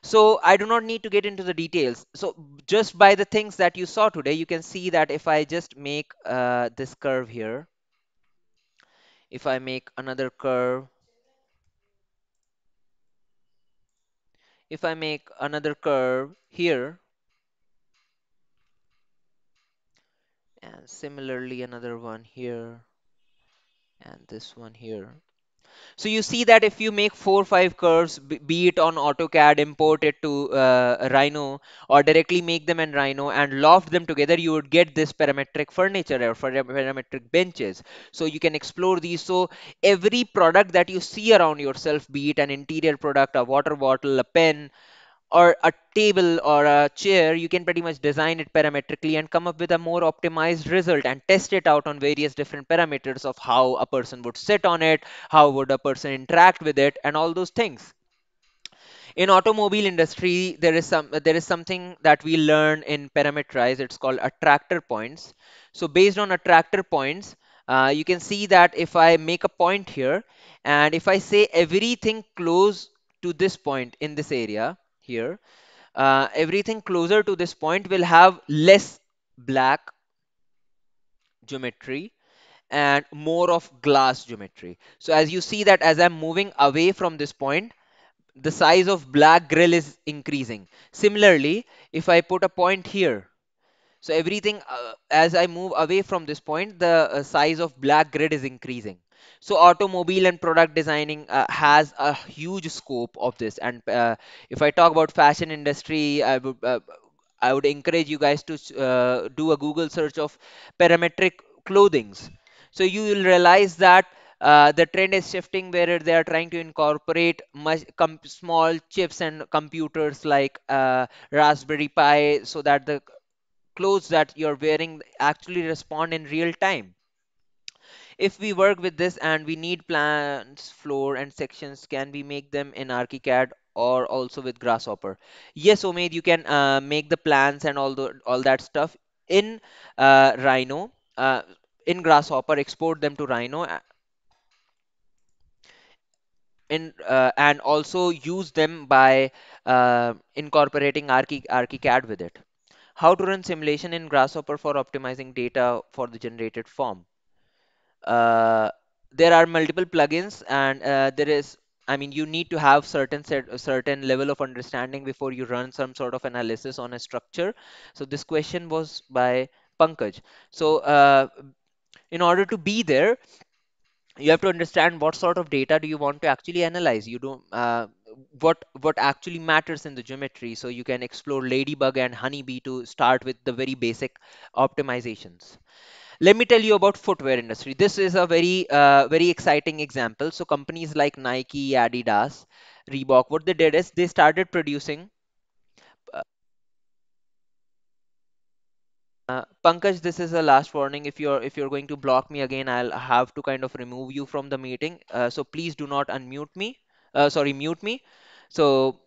Speaker 1: So I do not need to get into the details. So just by the things that you saw today, you can see that if I just make uh, this curve here, if I make another curve if I make another curve here and similarly another one here and this one here so you see that if you make four or five curves, be it on AutoCAD, import it to uh, Rhino or directly make them in Rhino and loft them together, you would get this parametric furniture or parametric benches. So you can explore these. So every product that you see around yourself, be it an interior product, a water bottle, a pen, or a table or a chair, you can pretty much design it parametrically and come up with a more optimized result and test it out on various different parameters of how a person would sit on it, how would a person interact with it, and all those things. In automobile industry, there is some there is something that we learn in parameterize. It's called attractor points. So based on attractor points, uh, you can see that if I make a point here, and if I say everything close to this point in this area, here uh, everything closer to this point will have less black geometry and more of glass geometry so as you see that as i'm moving away from this point the size of black grill is increasing similarly if i put a point here so everything uh, as i move away from this point the uh, size of black grid is increasing so automobile and product designing uh, has a huge scope of this and uh, if i talk about fashion industry i would uh, i would encourage you guys to uh, do a google search of parametric clothings so you will realize that uh, the trend is shifting where they are trying to incorporate much small chips and computers like uh, Raspberry Pi so that the clothes that you're wearing actually respond in real time if we work with this and we need plans floor and sections can we make them in archicad or also with grasshopper yes omid you can uh, make the plans and all the all that stuff in uh, rhino uh, in grasshopper export them to rhino uh, in uh, and also use them by uh, incorporating Archi archicad with it how to run simulation in grasshopper for optimizing data for the generated form uh, there are multiple plugins and uh, there is I mean, you need to have certain set, certain level of understanding before you run some sort of analysis on a structure. So this question was by Pankaj. So uh, in order to be there, you have to understand what sort of data do you want to actually analyze. You don't uh, what what actually matters in the geometry. So you can explore ladybug and honeybee to start with the very basic optimizations let me tell you about footwear industry this is a very uh, very exciting example so companies like nike adidas reebok what they did is they started producing uh, Pankaj, this is a last warning. If you're if you're going to block me again, I'll have to kind of remove you from the meeting. Uh, so please do not unmute me. Uh, sorry, mute me. So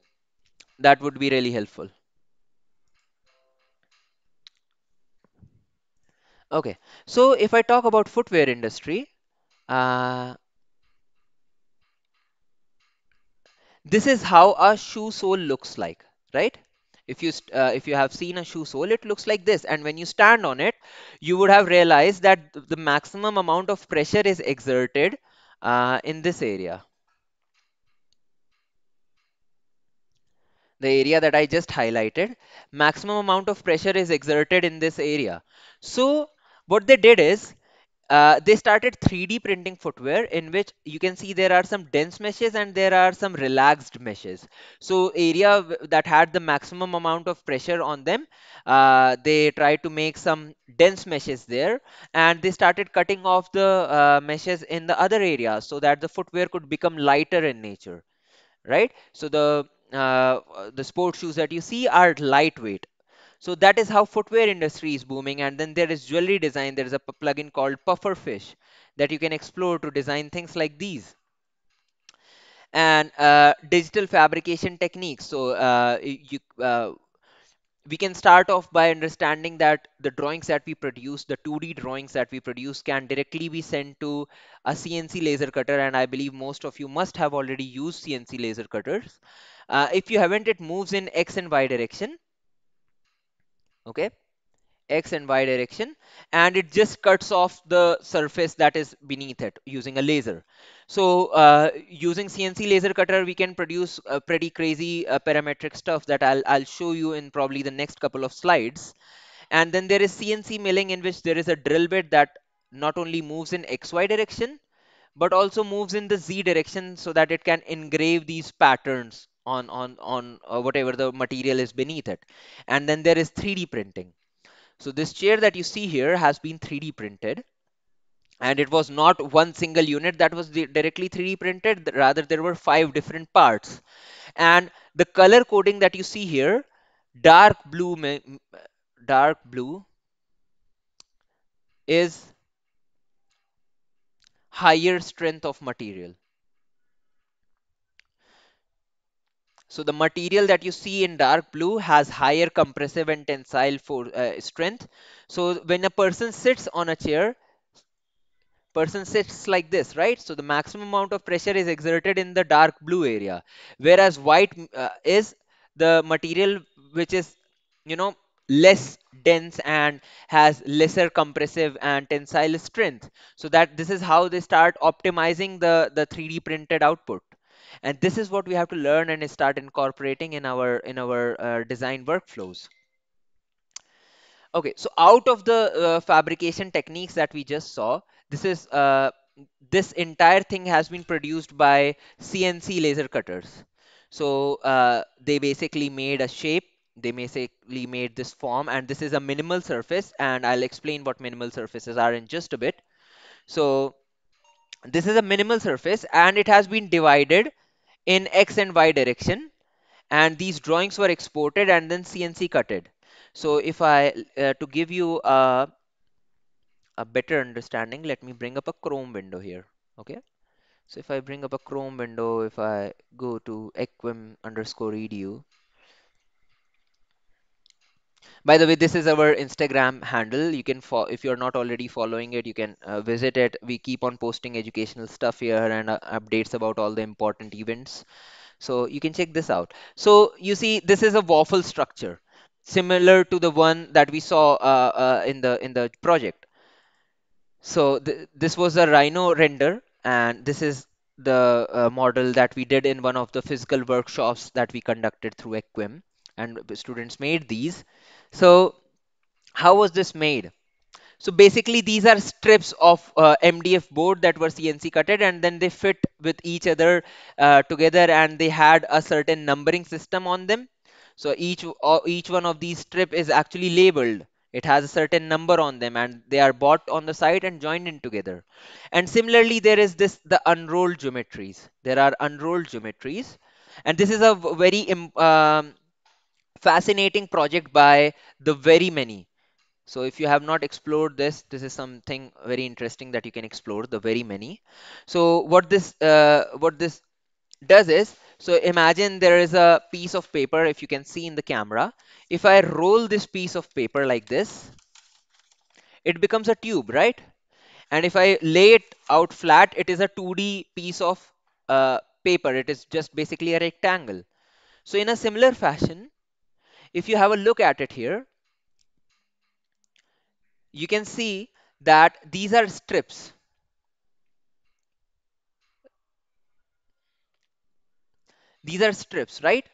Speaker 1: that would be really helpful. Okay, so if I talk about footwear industry, uh, this is how a shoe sole looks like, right? If you uh, if you have seen a shoe sole, it looks like this, and when you stand on it, you would have realized that the maximum amount of pressure is exerted uh, in this area. the area that I just highlighted, maximum amount of pressure is exerted in this area. So what they did is uh, they started 3D printing footwear in which you can see there are some dense meshes and there are some relaxed meshes. So area that had the maximum amount of pressure on them, uh, they tried to make some dense meshes there and they started cutting off the uh, meshes in the other areas so that the footwear could become lighter in nature, right? So the uh, the sports shoes that you see are lightweight so that is how footwear industry is booming. And then there is jewelry design. There is a plugin called Pufferfish that you can explore to design things like these. And uh, digital fabrication techniques. So uh, you, uh, we can start off by understanding that the drawings that we produce, the 2D drawings that we produce can directly be sent to a CNC laser cutter. And I believe most of you must have already used CNC laser cutters. Uh, if you haven't, it moves in X and Y direction okay x and y direction and it just cuts off the surface that is beneath it using a laser so uh, using cnc laser cutter we can produce a pretty crazy uh, parametric stuff that I'll, I'll show you in probably the next couple of slides and then there is cnc milling in which there is a drill bit that not only moves in xy direction but also moves in the z direction so that it can engrave these patterns on on on uh, whatever the material is beneath it and then there is 3d printing so this chair that you see here has been 3d printed and it was not one single unit that was directly 3d printed rather there were five different parts and the color coding that you see here dark blue dark blue is higher strength of material So the material that you see in dark blue has higher compressive and tensile for, uh, strength. So when a person sits on a chair, person sits like this, right? So the maximum amount of pressure is exerted in the dark blue area, whereas white uh, is the material which is, you know, less dense and has lesser compressive and tensile strength. So that this is how they start optimizing the, the 3D printed output and this is what we have to learn and start incorporating in our in our uh, design workflows okay so out of the uh, fabrication techniques that we just saw this is uh, this entire thing has been produced by cnc laser cutters so uh, they basically made a shape they basically made this form and this is a minimal surface and i'll explain what minimal surfaces are in just a bit so this is a minimal surface and it has been divided in X and Y direction. And these drawings were exported and then CNC cutted. So if I, uh, to give you a, a better understanding, let me bring up a Chrome window here. Okay. So if I bring up a Chrome window, if I go to equim underscore edu, by the way this is our instagram handle you can fo- if you're not already following it you can uh, visit it we keep on posting educational stuff here and uh, updates about all the important events so you can check this out so you see this is a waffle structure similar to the one that we saw uh, uh in the in the project so th this was a rhino render and this is the uh, model that we did in one of the physical workshops that we conducted through equim and students made these so how was this made so basically these are strips of uh, MDF board that were CNC cutted and then they fit with each other uh, together and they had a certain numbering system on them. So each uh, each one of these strip is actually labeled. It has a certain number on them and they are bought on the site and joined in together. And similarly there is this the unrolled geometries. There are unrolled geometries and this is a very um, fascinating project by the very many. So if you have not explored this, this is something very interesting that you can explore the very many. So what this uh, what this does is, so imagine there is a piece of paper, if you can see in the camera, if I roll this piece of paper like this, it becomes a tube, right? And if I lay it out flat, it is a 2D piece of uh, paper. It is just basically a rectangle. So in a similar fashion, if you have a look at it here, you can see that these are strips. These are strips, right?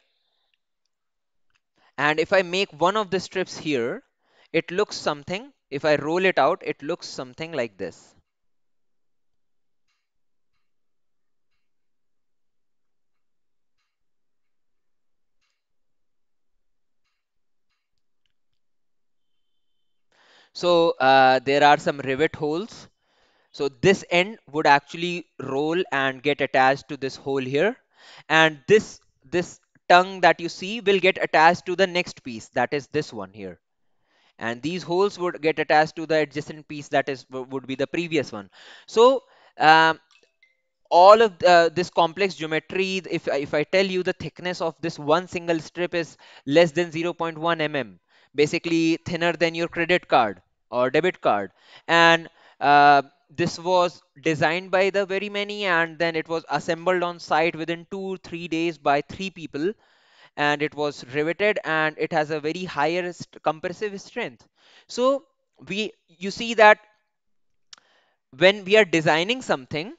Speaker 1: And if I make one of the strips here, it looks something. If I roll it out, it looks something like this. So uh, there are some rivet holes. So this end would actually roll and get attached to this hole here. And this, this tongue that you see will get attached to the next piece. That is this one here and these holes would get attached to the adjacent piece that is would be the previous one so um, all of the, uh, this complex geometry if if i tell you the thickness of this one single strip is less than 0.1 mm basically thinner than your credit card or debit card and uh, this was designed by the very many and then it was assembled on site within two three days by three people and it was riveted and it has a very highest compressive strength so we you see that when we are designing something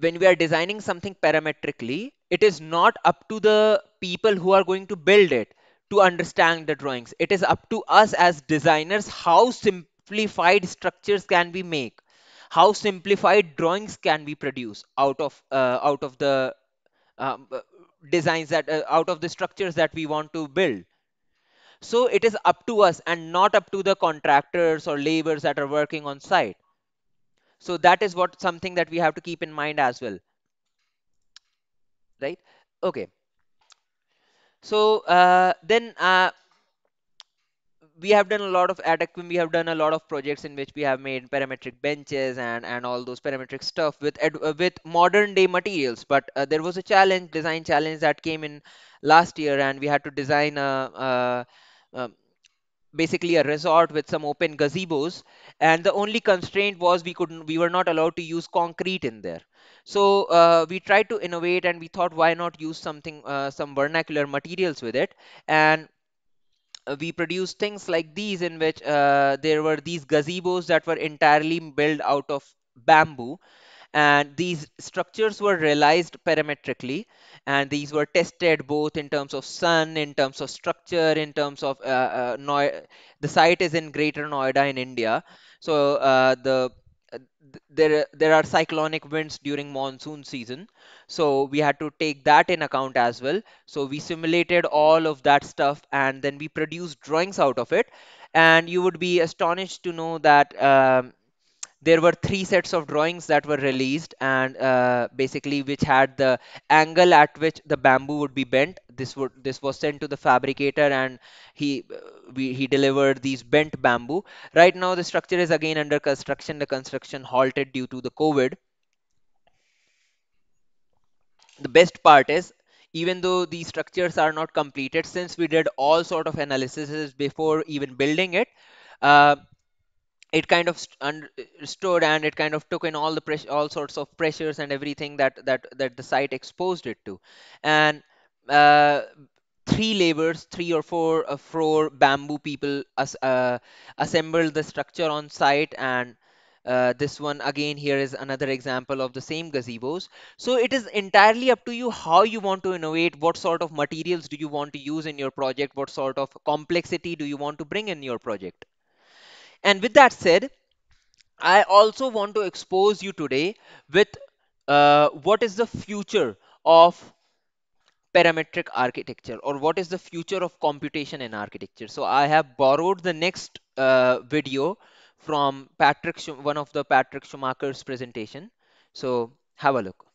Speaker 1: when we are designing something parametrically it is not up to the people who are going to build it to understand the drawings. It is up to us as designers how simplified structures can be made, how simplified drawings can be produced out of uh, out of the um, uh, designs that uh, out of the structures that we want to build. So it is up to us and not up to the contractors or laborers that are working on site. So that is what something that we have to keep in mind as well. Right? Okay. So uh, then uh, we have done a lot of at Equim, we have done a lot of projects in which we have made parametric benches and and all those parametric stuff with uh, with modern day materials but uh, there was a challenge design challenge that came in last year and we had to design a, a, a basically a resort with some open gazebos and the only constraint was we couldn't we were not allowed to use concrete in there so uh, we tried to innovate and we thought why not use something uh, some vernacular materials with it and uh, we produced things like these in which uh, there were these gazebos that were entirely built out of bamboo and these structures were realized parametrically and these were tested both in terms of sun in terms of structure in terms of uh, uh, the site is in greater noida in india so uh, the uh, there there are cyclonic winds during monsoon season so we had to take that in account as well so we simulated all of that stuff and then we produced drawings out of it and you would be astonished to know that um, there were three sets of drawings that were released and uh, basically which had the angle at which the bamboo would be bent this would this was sent to the fabricator and he we, he delivered these bent bamboo right now the structure is again under construction the construction halted due to the covid the best part is even though these structures are not completed since we did all sort of analyses before even building it uh, it kind of st- stood and it kind of took in all the all sorts of pressures and everything that that that the site exposed it to and uh, three laborers three or four uh, four bamboo people as, uh, assembled the structure on site and uh, this one again here is another example of the same gazebos so it is entirely up to you how you want to innovate what sort of materials do you want to use in your project what sort of complexity do you want to bring in your project and with that said, I also want to expose you today with uh, what is the future of parametric architecture or what is the future of computation in architecture. So I have borrowed the next uh, video from Patrick, one of the Patrick Schumacher's presentation. So have a look.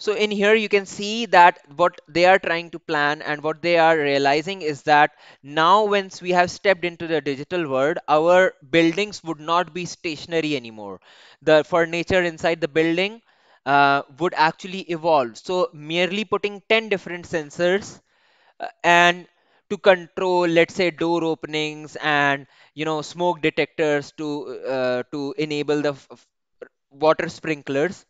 Speaker 1: So in here you can see that what they are trying to plan and what they are realizing is that now once we have stepped into the digital world, our buildings would not be stationary anymore. The furniture inside the building uh, would actually evolve. So merely putting 10 different sensors uh, and to control let's say door openings and you know smoke detectors to uh, to enable the water sprinklers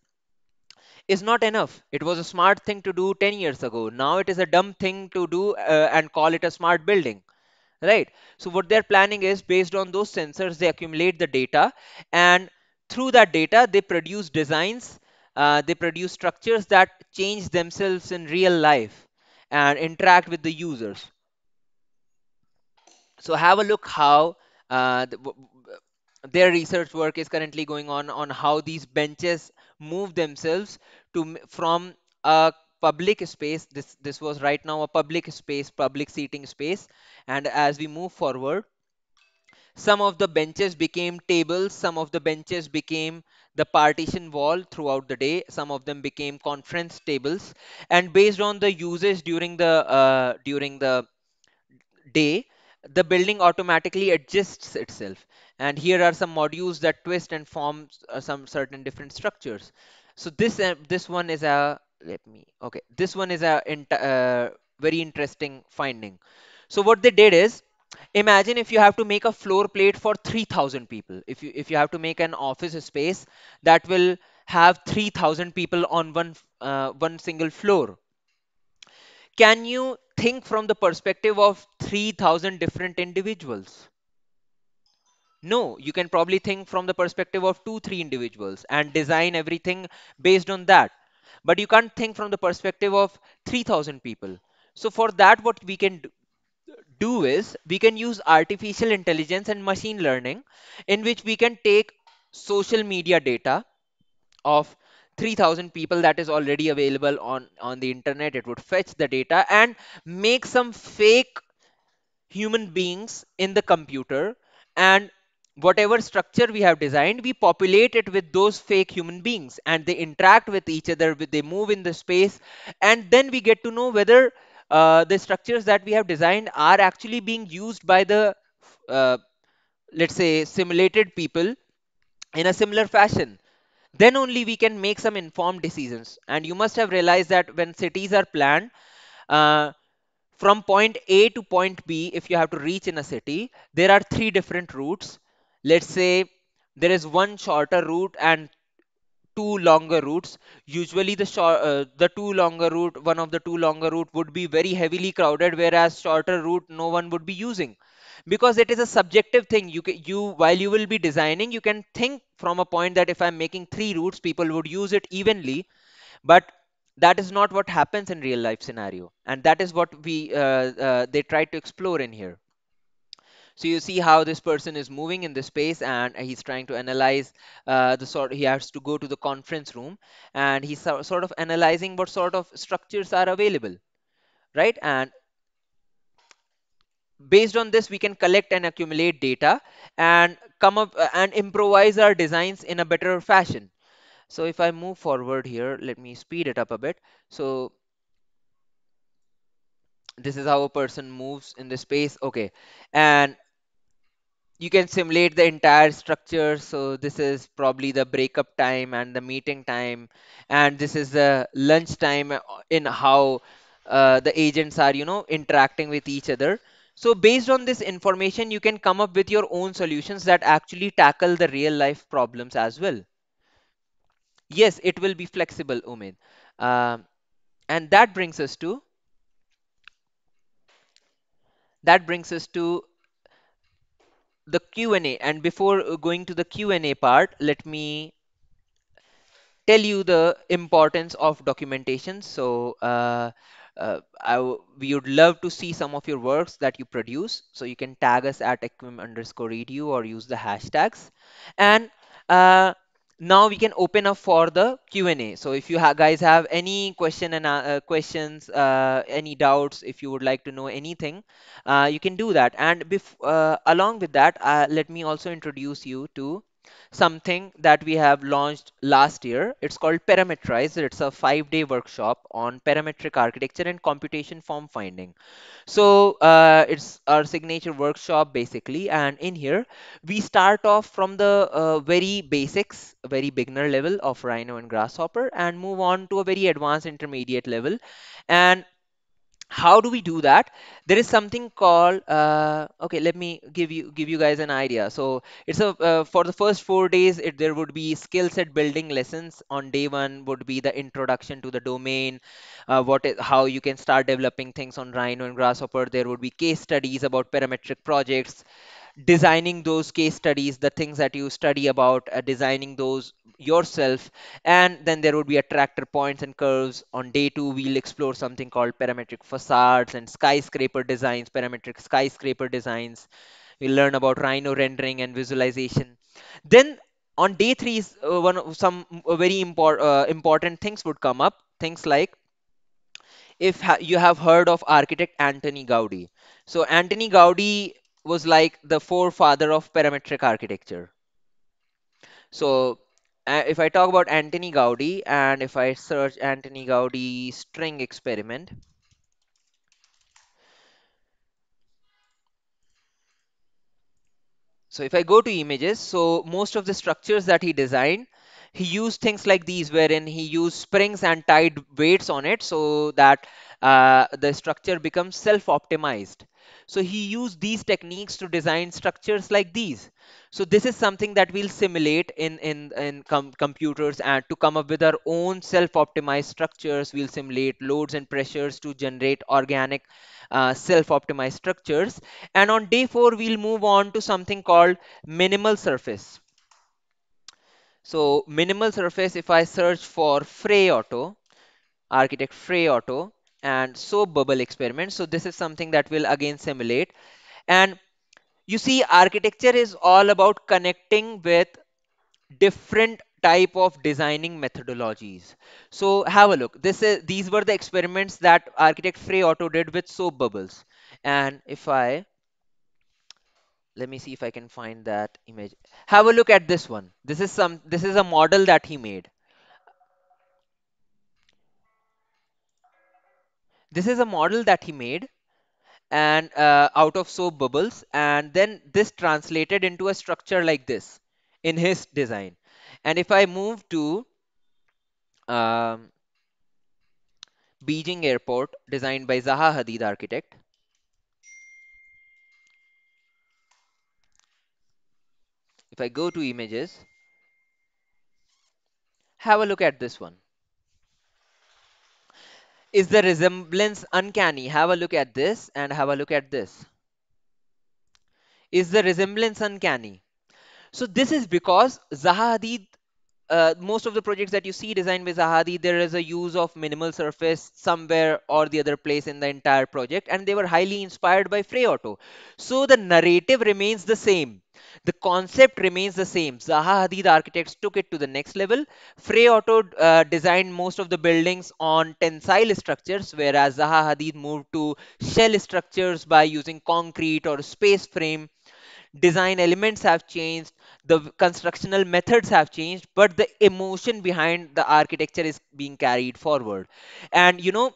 Speaker 1: is not enough. It was a smart thing to do 10 years ago. Now it is a dumb thing to do uh, and call it a smart building right so what they're planning is based on those sensors they accumulate the data and through that data they produce designs uh, they produce structures that change themselves in real life and interact with the users so have a look how uh, the, their research work is currently going on on how these benches move themselves to from a public space this this was right now a public space public seating space and as we move forward some of the benches became tables some of the benches became the partition wall throughout the day some of them became conference tables and based on the usage during the uh, during the day the building automatically adjusts itself and here are some modules that twist and form uh, some certain different structures so this uh, this one is a let me okay this one is a uh, very interesting finding. So what they did is imagine if you have to make a floor plate for 3000 people if you if you have to make an office space that will have 3000 people on one uh, one single floor can you think from the perspective of 3000 different individuals no, you can probably think from the perspective of two, three individuals and design everything based on that. But you can't think from the perspective of 3,000 people. So, for that, what we can do is we can use artificial intelligence and machine learning in which we can take social media data of 3000 people that is already available on on the internet it would fetch the data and make some fake human beings in the computer and whatever structure we have designed, we populate it with those fake human beings and they interact with each other, they move in the space, and then we get to know whether uh, the structures that we have designed are actually being used by the, uh, let's say, simulated people in a similar fashion. Then only we can make some informed decisions. And you must have realized that when cities are planned, uh, from point A to point B, if you have to reach in a city, there are three different routes let's say there is one shorter route and two longer routes usually the short uh, the two longer route one of the two longer route would be very heavily crowded whereas shorter route no one would be using because it is a subjective thing you can, you while you will be designing you can think from a point that if i'm making three routes people would use it evenly but that is not what happens in real life scenario and that is what we uh, uh, they try to explore in here so you see how this person is moving in the space and he's trying to analyze uh, the sort, he has to go to the conference room and he's sort of analyzing what sort of structures are available, right? And based on this we can collect and accumulate data and come up uh, and improvise our designs in a better fashion so if i move forward here let me speed it up a bit so this is how a person moves in the space okay and you can simulate the entire structure so this is probably the breakup time and the meeting time and this is the lunch time in how uh, the agents are you know interacting with each other so based on this information you can come up with your own solutions that actually tackle the real life problems as well yes it will be flexible umid uh, and that brings us to that brings us to the Q&A and before uh, going to the Q&A part, let me tell you the importance of documentation. So uh, uh, we would love to see some of your works that you produce. So you can tag us at equim underscore edu or use the hashtags. And uh, now we can open up for the Q&A. So if you ha guys have any question and uh, questions, uh, any doubts, if you would like to know anything, uh, you can do that. And uh, along with that, uh, let me also introduce you to something that we have launched last year. It's called Parameterize. It's a five day workshop on parametric architecture and computation form finding. So uh, it's our signature workshop basically. And in here, we start off from the uh, very basics, very beginner level of Rhino and Grasshopper and move on to a very advanced intermediate level. And how do we do that there is something called uh, okay let me give you give you guys an idea so it's a uh, for the first four days it, there would be skill set building lessons on day one would be the introduction to the domain uh, what is how you can start developing things on rhino and grasshopper there would be case studies about parametric projects designing those case studies the things that you study about uh, designing those yourself and then there would be attractor points and curves on day two we'll explore something called parametric facades and skyscraper designs parametric skyscraper designs we'll learn about rhino rendering and visualization then on day three uh, one of some uh, very import, uh, important things would come up things like if ha you have heard of architect Antony Gaudi. So Antony Gaudi was like the forefather of parametric architecture. So uh, if I talk about Antony Gaudi and if I search Antony Gaudi string experiment, so if I go to images, so most of the structures that he designed he used things like these wherein he used springs and tied weights on it so that uh, the structure becomes self-optimized. So he used these techniques to design structures like these. So this is something that we'll simulate in, in, in com computers and to come up with our own self-optimized structures. We'll simulate loads and pressures to generate organic uh, self-optimized structures. And on day four, we'll move on to something called minimal surface. So minimal surface, if I search for Frey Auto, architect Frey Auto and soap bubble experiment. So this is something that will again simulate. And you see architecture is all about connecting with different type of designing methodologies. So have a look. This is these were the experiments that architect Frey Auto did with soap bubbles. And if I let me see if I can find that image. Have a look at this one. This is some this is a model that he made. This is a model that he made and uh, out of soap bubbles and then this translated into a structure like this in his design. And if I move to um, Beijing Airport designed by Zaha Hadid architect, if I go to images have a look at this one is the resemblance uncanny have a look at this and have a look at this is the resemblance uncanny so this is because Zaha Hadid uh, most of the projects that you see designed by Zahadi, there is a use of minimal surface somewhere or the other place in the entire project, and they were highly inspired by Frey Auto. So the narrative remains the same. The concept remains the same. Zaha Hadid architects took it to the next level. Frey Auto uh, designed most of the buildings on tensile structures, whereas Zaha Hadid moved to shell structures by using concrete or space frame design elements have changed the constructional methods have changed but the emotion behind the architecture is being carried forward and you know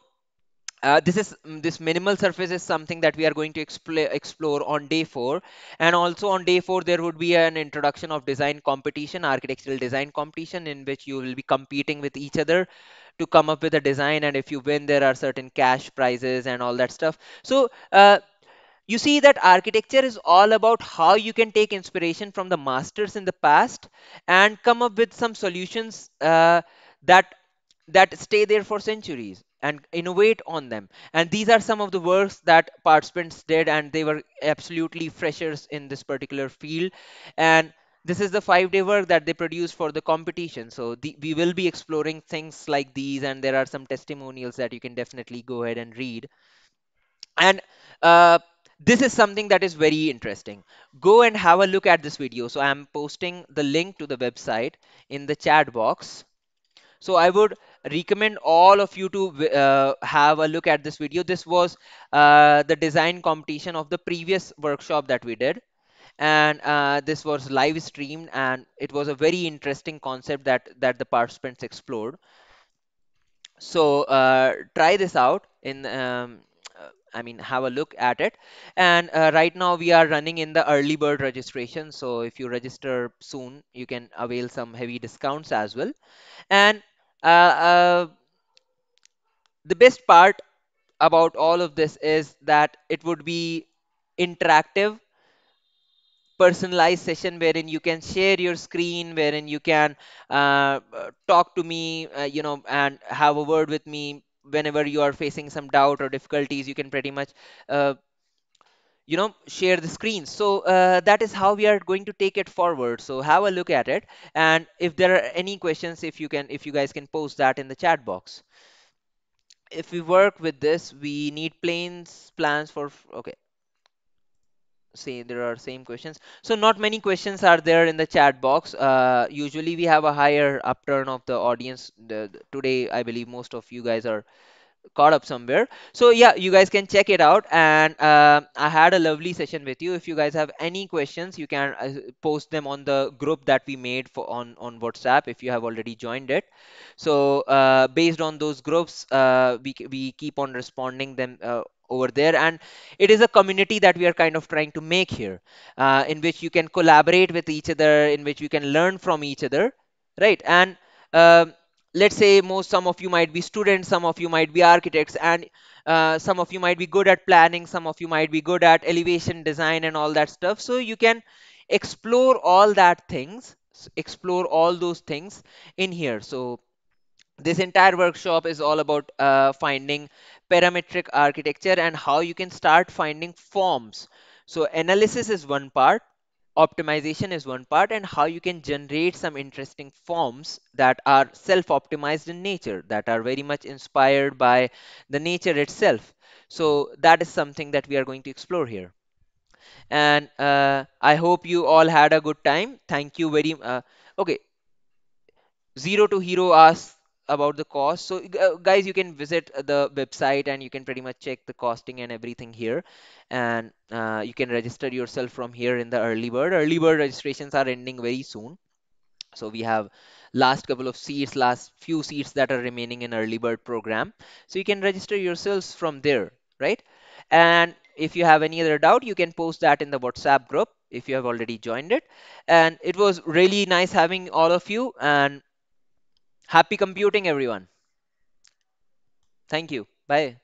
Speaker 1: uh, this is mm, this minimal surface is something that we are going to explore explore on day 4 and also on day 4 there would be an introduction of design competition architectural design competition in which you will be competing with each other to come up with a design and if you win there are certain cash prizes and all that stuff so uh, you see that architecture is all about how you can take inspiration from the masters in the past and come up with some solutions uh, that that stay there for centuries and innovate on them. And these are some of the works that participants did, and they were absolutely freshers in this particular field. And this is the five day work that they produced for the competition. So the, we will be exploring things like these, and there are some testimonials that you can definitely go ahead and read. And uh, this is something that is very interesting. Go and have a look at this video. So I'm posting the link to the website in the chat box. So I would recommend all of you to uh, have a look at this video. This was uh, the design competition of the previous workshop that we did. And uh, this was live streamed and it was a very interesting concept that, that the participants explored. So uh, try this out in um, I mean, have a look at it. And uh, right now we are running in the early bird registration. So if you register soon, you can avail some heavy discounts as well. And uh, uh, the best part about all of this is that it would be interactive personalized session wherein you can share your screen wherein you can uh, talk to me uh, you know and have a word with me whenever you are facing some doubt or difficulties you can pretty much uh, you know share the screen so uh, that is how we are going to take it forward so have a look at it and if there are any questions if you can if you guys can post that in the chat box if we work with this we need planes plans for okay say there are same questions so not many questions are there in the chat box uh, usually we have a higher upturn of the audience the, the, today i believe most of you guys are caught up somewhere so yeah you guys can check it out and uh, i had a lovely session with you if you guys have any questions you can uh, post them on the group that we made for on on whatsapp if you have already joined it so uh, based on those groups uh, we, we keep on responding them uh, over there and it is a community that we are kind of trying to make here uh, in which you can collaborate with each other in which you can learn from each other right and um, let's say most some of you might be students some of you might be architects and uh, some of you might be good at planning some of you might be good at elevation design and all that stuff so you can explore all that things explore all those things in here so this entire workshop is all about uh, finding parametric architecture and how you can start finding forms so analysis is one part optimization is one part and how you can generate some interesting forms that are self-optimized in nature that are very much inspired by the nature itself so that is something that we are going to explore here and uh, i hope you all had a good time thank you very uh, okay zero to hero asks about the cost so uh, guys you can visit uh, the website and you can pretty much check the costing and everything here and uh, you can register yourself from here in the early bird early bird registrations are ending very soon so we have last couple of seats last few seats that are remaining in early bird program so you can register yourselves from there right and if you have any other doubt you can post that in the whatsapp group if you have already joined it and it was really nice having all of you and Happy computing, everyone. Thank you. Bye.